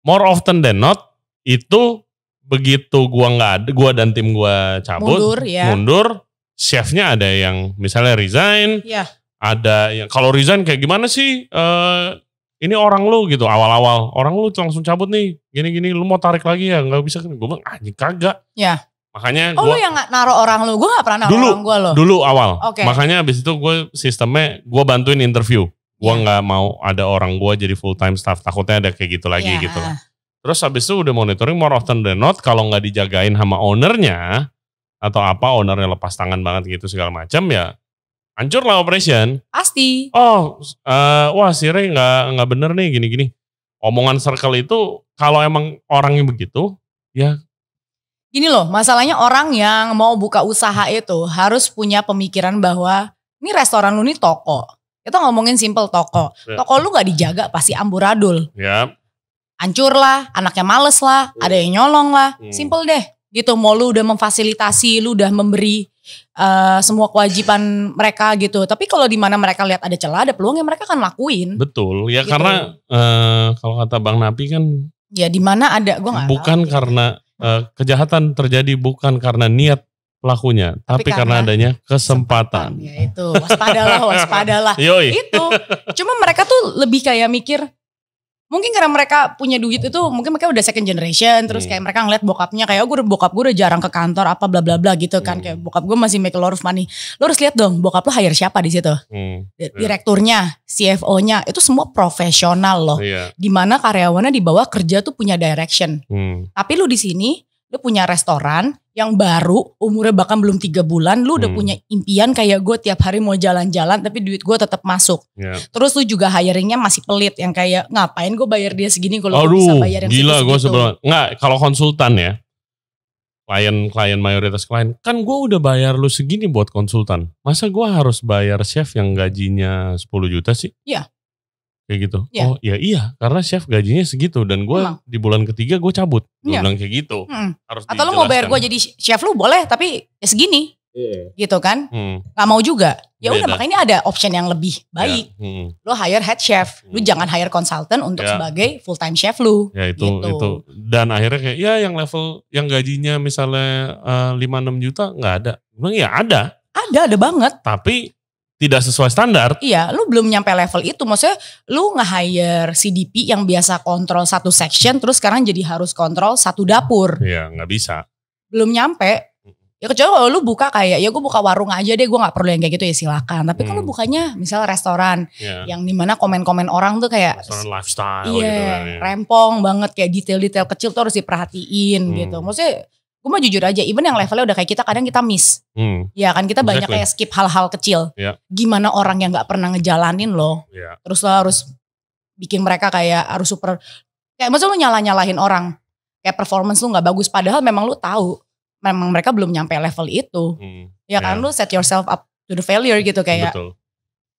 more often than not itu begitu gue nggak ada, gue dan tim gue cabut, mundur, ya. mundur, chefnya ada yang misalnya resign, yeah. ada yang kalau resign kayak gimana sih? Uh, ini orang lu gitu awal-awal orang lu langsung cabut nih gini-gini lu mau tarik lagi ya nggak bisa gue bilang anjing kagak ya Makanya oh, gua, lu yang naruh orang lu, gue gak pernah naruh dulu, orang gue loh. Dulu awal. Okay. Makanya abis itu gue sistemnya gue bantuin interview. Gue yeah. mau ada orang gue jadi full time staff. Takutnya ada kayak gitu lagi yeah. gitu ah. Terus abis itu udah monitoring more often than not kalau nggak dijagain sama ownernya atau apa ownernya lepas tangan banget gitu segala macam ya hancur lah operation. Pasti. Oh, uh, wah si Ray nggak nggak bener nih gini-gini. Omongan circle itu kalau emang orangnya begitu ya Gini loh, masalahnya orang yang mau buka usaha itu harus punya pemikiran bahwa ini restoran lu ini toko. Kita ngomongin simple toko. Ya. Toko lu gak dijaga pasti amburadul. Ya. Hancur lah, anaknya males lah, hmm. ada yang nyolong lah. Hmm. Simple deh. Gitu mau lu udah memfasilitasi, lu udah memberi uh, semua kewajiban mereka gitu. Tapi kalau di mana mereka lihat ada celah, ada peluang yang mereka akan lakuin. Betul, ya gitu. karena uh, kalau kata Bang Napi kan. Ya di mana ada, gue nggak. Bukan tahu. karena uh, kejahatan terjadi bukan karena niat pelakunya, tapi, tapi karena, karena adanya kesempatan. kesempatan ya itu waspadalah, waspadalah. Yoi. Itu. Cuma mereka tuh lebih kayak mikir mungkin karena mereka punya duit itu mungkin mereka udah second generation terus hmm. kayak mereka ngeliat bokapnya kayak oh, gue bokap gue udah jarang ke kantor apa bla bla bla gitu kan hmm. kayak bokap gue masih make a lot of money lo harus lihat dong bokap lo hire siapa di situ hmm. direkturnya CFO-nya itu semua profesional loh yeah. dimana karyawannya di bawah kerja tuh punya direction hmm. tapi lo di sini lu punya restoran yang baru umurnya bahkan belum tiga bulan lu udah hmm. punya impian kayak gue tiap hari mau jalan-jalan tapi duit gue tetap masuk yeah. terus lu juga hiringnya masih pelit yang kayak ngapain gue bayar dia segini kalau bisa bayar yang gila gue gitu? sebelum nggak kalau konsultan ya klien-klien mayoritas klien kan gue udah bayar lu segini buat konsultan masa gue harus bayar chef yang gajinya 10 juta sih iya yeah kayak gitu. Yeah. Oh ya iya, karena chef gajinya segitu dan gue di bulan ketiga gue cabut. Gue yeah. bilang kayak gitu. Hmm. Harus Atau lu mau bayar gue jadi chef lu boleh, tapi ya segini. Yeah. Gitu kan? Hmm. Gak mau juga. Ya udah makanya ini ada option yang lebih ya, baik. Yeah. Hmm. Lo hire head chef, hmm. lu jangan hire consultant untuk yeah. sebagai full time chef lu. Ya itu gitu. itu. Dan akhirnya kayak ya yang level yang gajinya misalnya eh, lima uh, 5 juta nggak ada. Emang bilang ya ada. Ada, ada banget. Tapi tidak sesuai standar. Iya, lu belum nyampe level itu. Maksudnya lu nge-hire CDP yang biasa kontrol satu section terus sekarang jadi harus kontrol satu dapur. Iya, nggak bisa. Belum nyampe. Ya kecuali kalau lu buka kayak ya gue buka warung aja deh gue nggak perlu yang kayak gitu ya silakan. Tapi kan hmm. kalau bukanya misal restoran yeah. yang dimana komen-komen orang tuh kayak restoran lifestyle iya, gitu kan, ya. rempong banget kayak detail-detail kecil tuh harus diperhatiin hmm. gitu. Maksudnya gue mau jujur aja even yang levelnya udah kayak kita kadang kita miss hmm. ya kan kita exactly. banyak kayak skip hal-hal kecil yeah. gimana orang yang nggak pernah ngejalanin loh yeah. terus lo harus bikin mereka kayak harus super kayak maksud lo nyala nyalahin orang kayak performance lu nggak bagus padahal memang lu tahu memang mereka belum nyampe level itu hmm. ya yeah. kan ya. lu set yourself up to the failure gitu kayak Betul.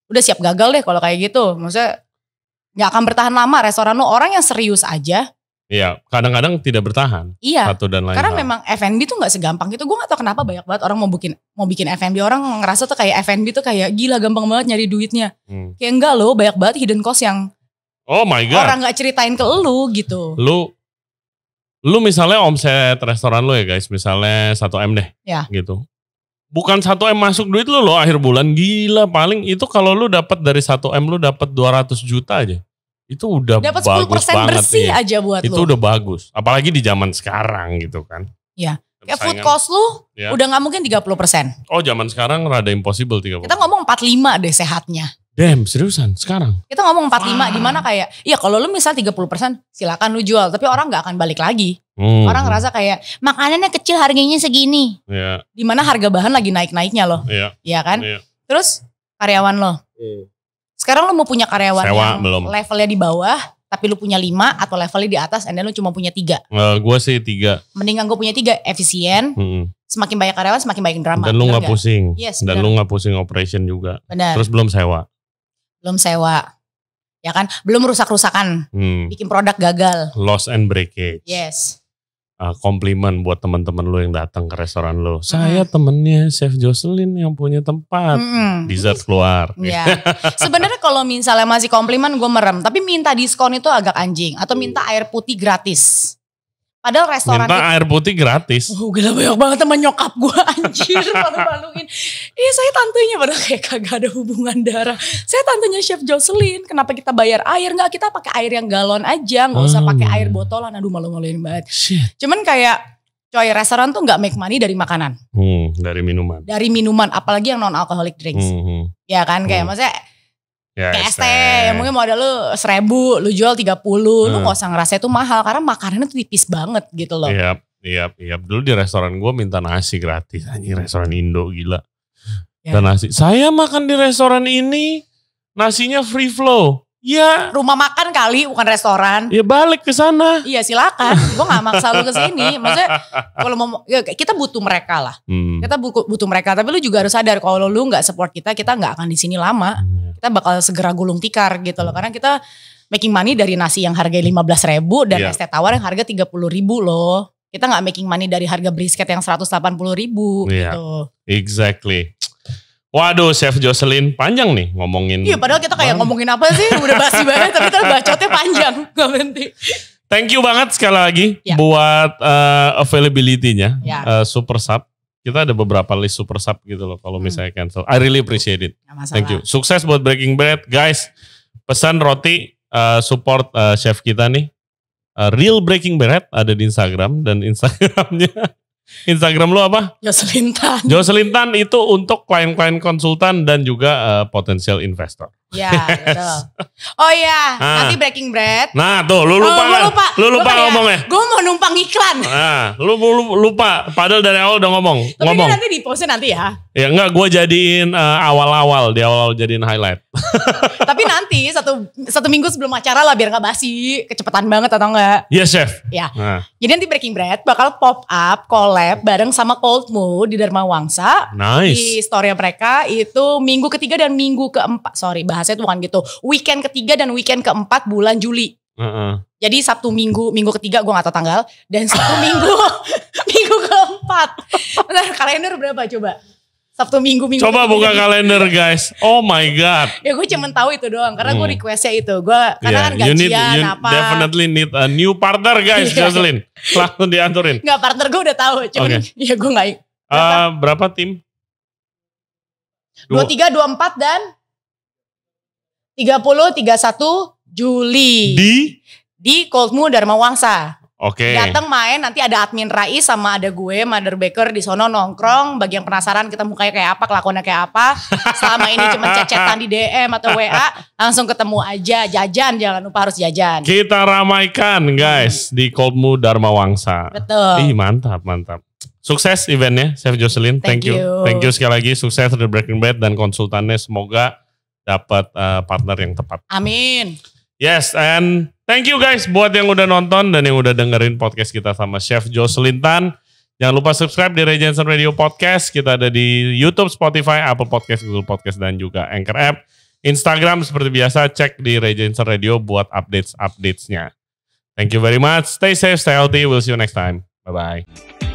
udah siap gagal deh kalau kayak gitu maksudnya nggak akan bertahan lama restoran lu orang yang serius aja Iya, kadang-kadang tidak bertahan. Iya. Satu dan lain. Karena hal. memang F&B tuh nggak segampang itu, Gue nggak tau kenapa banyak banget orang mau bikin mau bikin F&B orang ngerasa tuh kayak F&B tuh kayak gila gampang banget nyari duitnya. Hmm. Kayak enggak loh, banyak banget hidden cost yang Oh my god. Orang nggak ceritain ke lu gitu. Lu lu misalnya omset restoran lu ya guys, misalnya satu M deh. Iya. Gitu. Bukan satu M masuk duit lu loh akhir bulan gila paling itu kalau lu dapat dari satu M lu dapat 200 juta aja itu udah Dapat bagus banget bersih iya. aja buat itu lu. udah bagus apalagi di zaman sekarang gitu kan ya kayak food cost lu ya. udah nggak mungkin 30% oh zaman sekarang rada impossible 30 kita ngomong 45 deh sehatnya Damn, seriusan sekarang? Kita ngomong 45 wow. di mana kayak, iya kalau lu misal 30% silakan lu jual, tapi orang nggak akan balik lagi. Hmm. Orang ngerasa kayak makanannya kecil harganya segini. Yeah. Di mana harga bahan lagi naik-naiknya loh. Iya yeah. kan? Yeah. Terus karyawan lo. Hmm. Sekarang lu mau punya karyawan Sewa, yang belum. levelnya di bawah, tapi lu punya lima atau levelnya di atas, and then lu cuma punya tiga. Uh, eh, gue sih tiga. Mendingan gue punya tiga, efisien. Hmm. Semakin banyak karyawan, semakin banyak drama. Dan lu nggak pusing. Yes, iya, Dan lo lu nggak pusing operation juga. Benar. Terus belum sewa. Belum sewa. Ya kan, belum rusak-rusakan. Hmm. Bikin produk gagal. Loss and breakage. Yes uh, komplimen buat teman-teman lu yang datang ke restoran lu. Saya temennya Chef Jocelyn yang punya tempat. Hmm. Dessert keluar. Ya. Sebenarnya kalau misalnya masih komplimen gue merem, tapi minta diskon itu agak anjing atau minta air putih gratis. Padahal restoran Minta itu, air putih gratis. Oh, gila banyak banget sama nyokap gue anjir malu-maluin. Iya saya tantenya padahal kayak kagak ada hubungan darah. Saya tantenya Chef Jocelyn. Kenapa kita bayar air? Enggak kita pakai air yang galon aja. Enggak usah pakai oh. air botolan. Aduh malu-maluin banget. Shit. Cuman kayak coy restoran tuh nggak make money dari makanan. Hmm, dari minuman. Dari minuman apalagi yang non alcoholic drinks. Hmm, hmm. Ya kan kayak hmm. maksudnya Ya, KST, ya, mungkin mau ada lu seribu, lu jual tiga hmm. lu gak usah ngerasa itu mahal karena makanannya tuh tipis banget gitu loh. Iya, iya, iya. Dulu di restoran gue minta nasi gratis, anjing restoran Indo gila. Ya. Dan nasi, saya makan di restoran ini, nasinya free flow. Iya. Rumah makan kali, bukan restoran. Iya balik ke sana. Iya silakan. gue nggak maksa lu ke sini. Maksudnya kalau mau ya, kita butuh mereka lah. Hmm. Kita butuh mereka. Tapi lu juga harus sadar kalau lu nggak support kita, kita nggak akan di sini lama. Kita bakal segera gulung tikar gitu loh. Karena kita making money dari nasi yang harga lima belas ribu dan yeah. estet tawar yang harga tiga puluh ribu loh. Kita nggak making money dari harga brisket yang seratus delapan puluh ribu yeah. gitu. Exactly. Waduh, Chef Jocelyn panjang nih ngomongin. Iya, padahal kita kayak ngomongin apa sih? Udah basi banget, tapi ternyata bacotnya panjang. Gak berhenti. Thank you banget sekali lagi ya. buat uh, availability-nya ya. uh, super sub. Kita ada beberapa list super sub gitu loh kalau hmm. misalnya cancel. I really appreciate it. Ya, Thank you. Sukses buat Breaking Bread, guys. Pesan roti uh, support uh, chef kita nih. Uh, Real Breaking Bread ada di Instagram dan Instagramnya Instagram lu apa? Joselintan. Joselintan itu untuk klien-klien konsultan dan juga uh, potensial investor. Ya, betul. Gitu. Oh ya, ah. nanti Breaking Bread. Nah, tuh lu lupa. Oh, kan? lupa. Lu lupa, lupa ya. Gua mau numpang iklan. Nah, lu, lu lupa padahal dari awal udah ngomong. Tapi ngomong. Kan nanti di pose nanti ya. Ya enggak, gue jadiin eh, awal-awal, uh, di awal-awal jadiin highlight. Tapi nanti satu satu minggu sebelum acara lah biar nggak basi, kecepatan banget atau enggak? Yes, iya, chef. Ya. Nah. Jadi nanti Breaking Bread bakal pop up collab bareng sama Cold Mood di Dharma Wangsa. Nice. Di story mereka itu minggu ketiga dan minggu keempat. Sorry, bah bahasnya itu bukan gitu. Weekend ketiga dan weekend keempat bulan Juli. Uh -uh. Jadi Sabtu Minggu, Minggu ketiga gue gak tau tanggal. Dan Sabtu Minggu, Minggu keempat. Bentar, kalender berapa coba? Sabtu Minggu Minggu. Coba ketiga, buka minggu. kalender guys. Oh my god. ya gue cuma tahu itu doang karena gue hmm. requestnya itu. Gue karena kan gajian need, you apa. Definitely need a new partner guys, iya. Jocelyn. Langsung dianturin. Gak partner gue udah tahu, cuman okay. ya gue gak. Uh, eh, berapa tim? Dua tiga, dua empat dan 30 31 Juli. Di di Coldmu Dharma Wangsa. Oke. Okay. Datang main nanti ada admin Rais sama ada gue Mother Baker di sono nongkrong. Bagi yang penasaran kita mukanya kayak apa, kelakuannya kayak apa. Selama ini cuma cecetan di DM atau WA, langsung ketemu aja jajan jangan lupa harus jajan. Kita ramaikan guys hmm. di Coldmu Dharma Wangsa. Betul. Ih mantap, mantap. Sukses eventnya, Chef Jocelyn. Thank, Thank you. you. Thank you sekali lagi sukses The Breaking Bad dan konsultannya semoga dapat uh, partner yang tepat. Amin. Yes, and thank you guys buat yang udah nonton dan yang udah dengerin podcast kita sama Chef Jocelyn Tan. Jangan lupa subscribe di Regency Radio Podcast. Kita ada di YouTube, Spotify, Apple Podcast, Google Podcast, dan juga Anchor App. Instagram seperti biasa cek di Regency Radio buat update updatesnya Thank you very much. Stay safe, stay healthy. We'll see you next time. Bye-bye.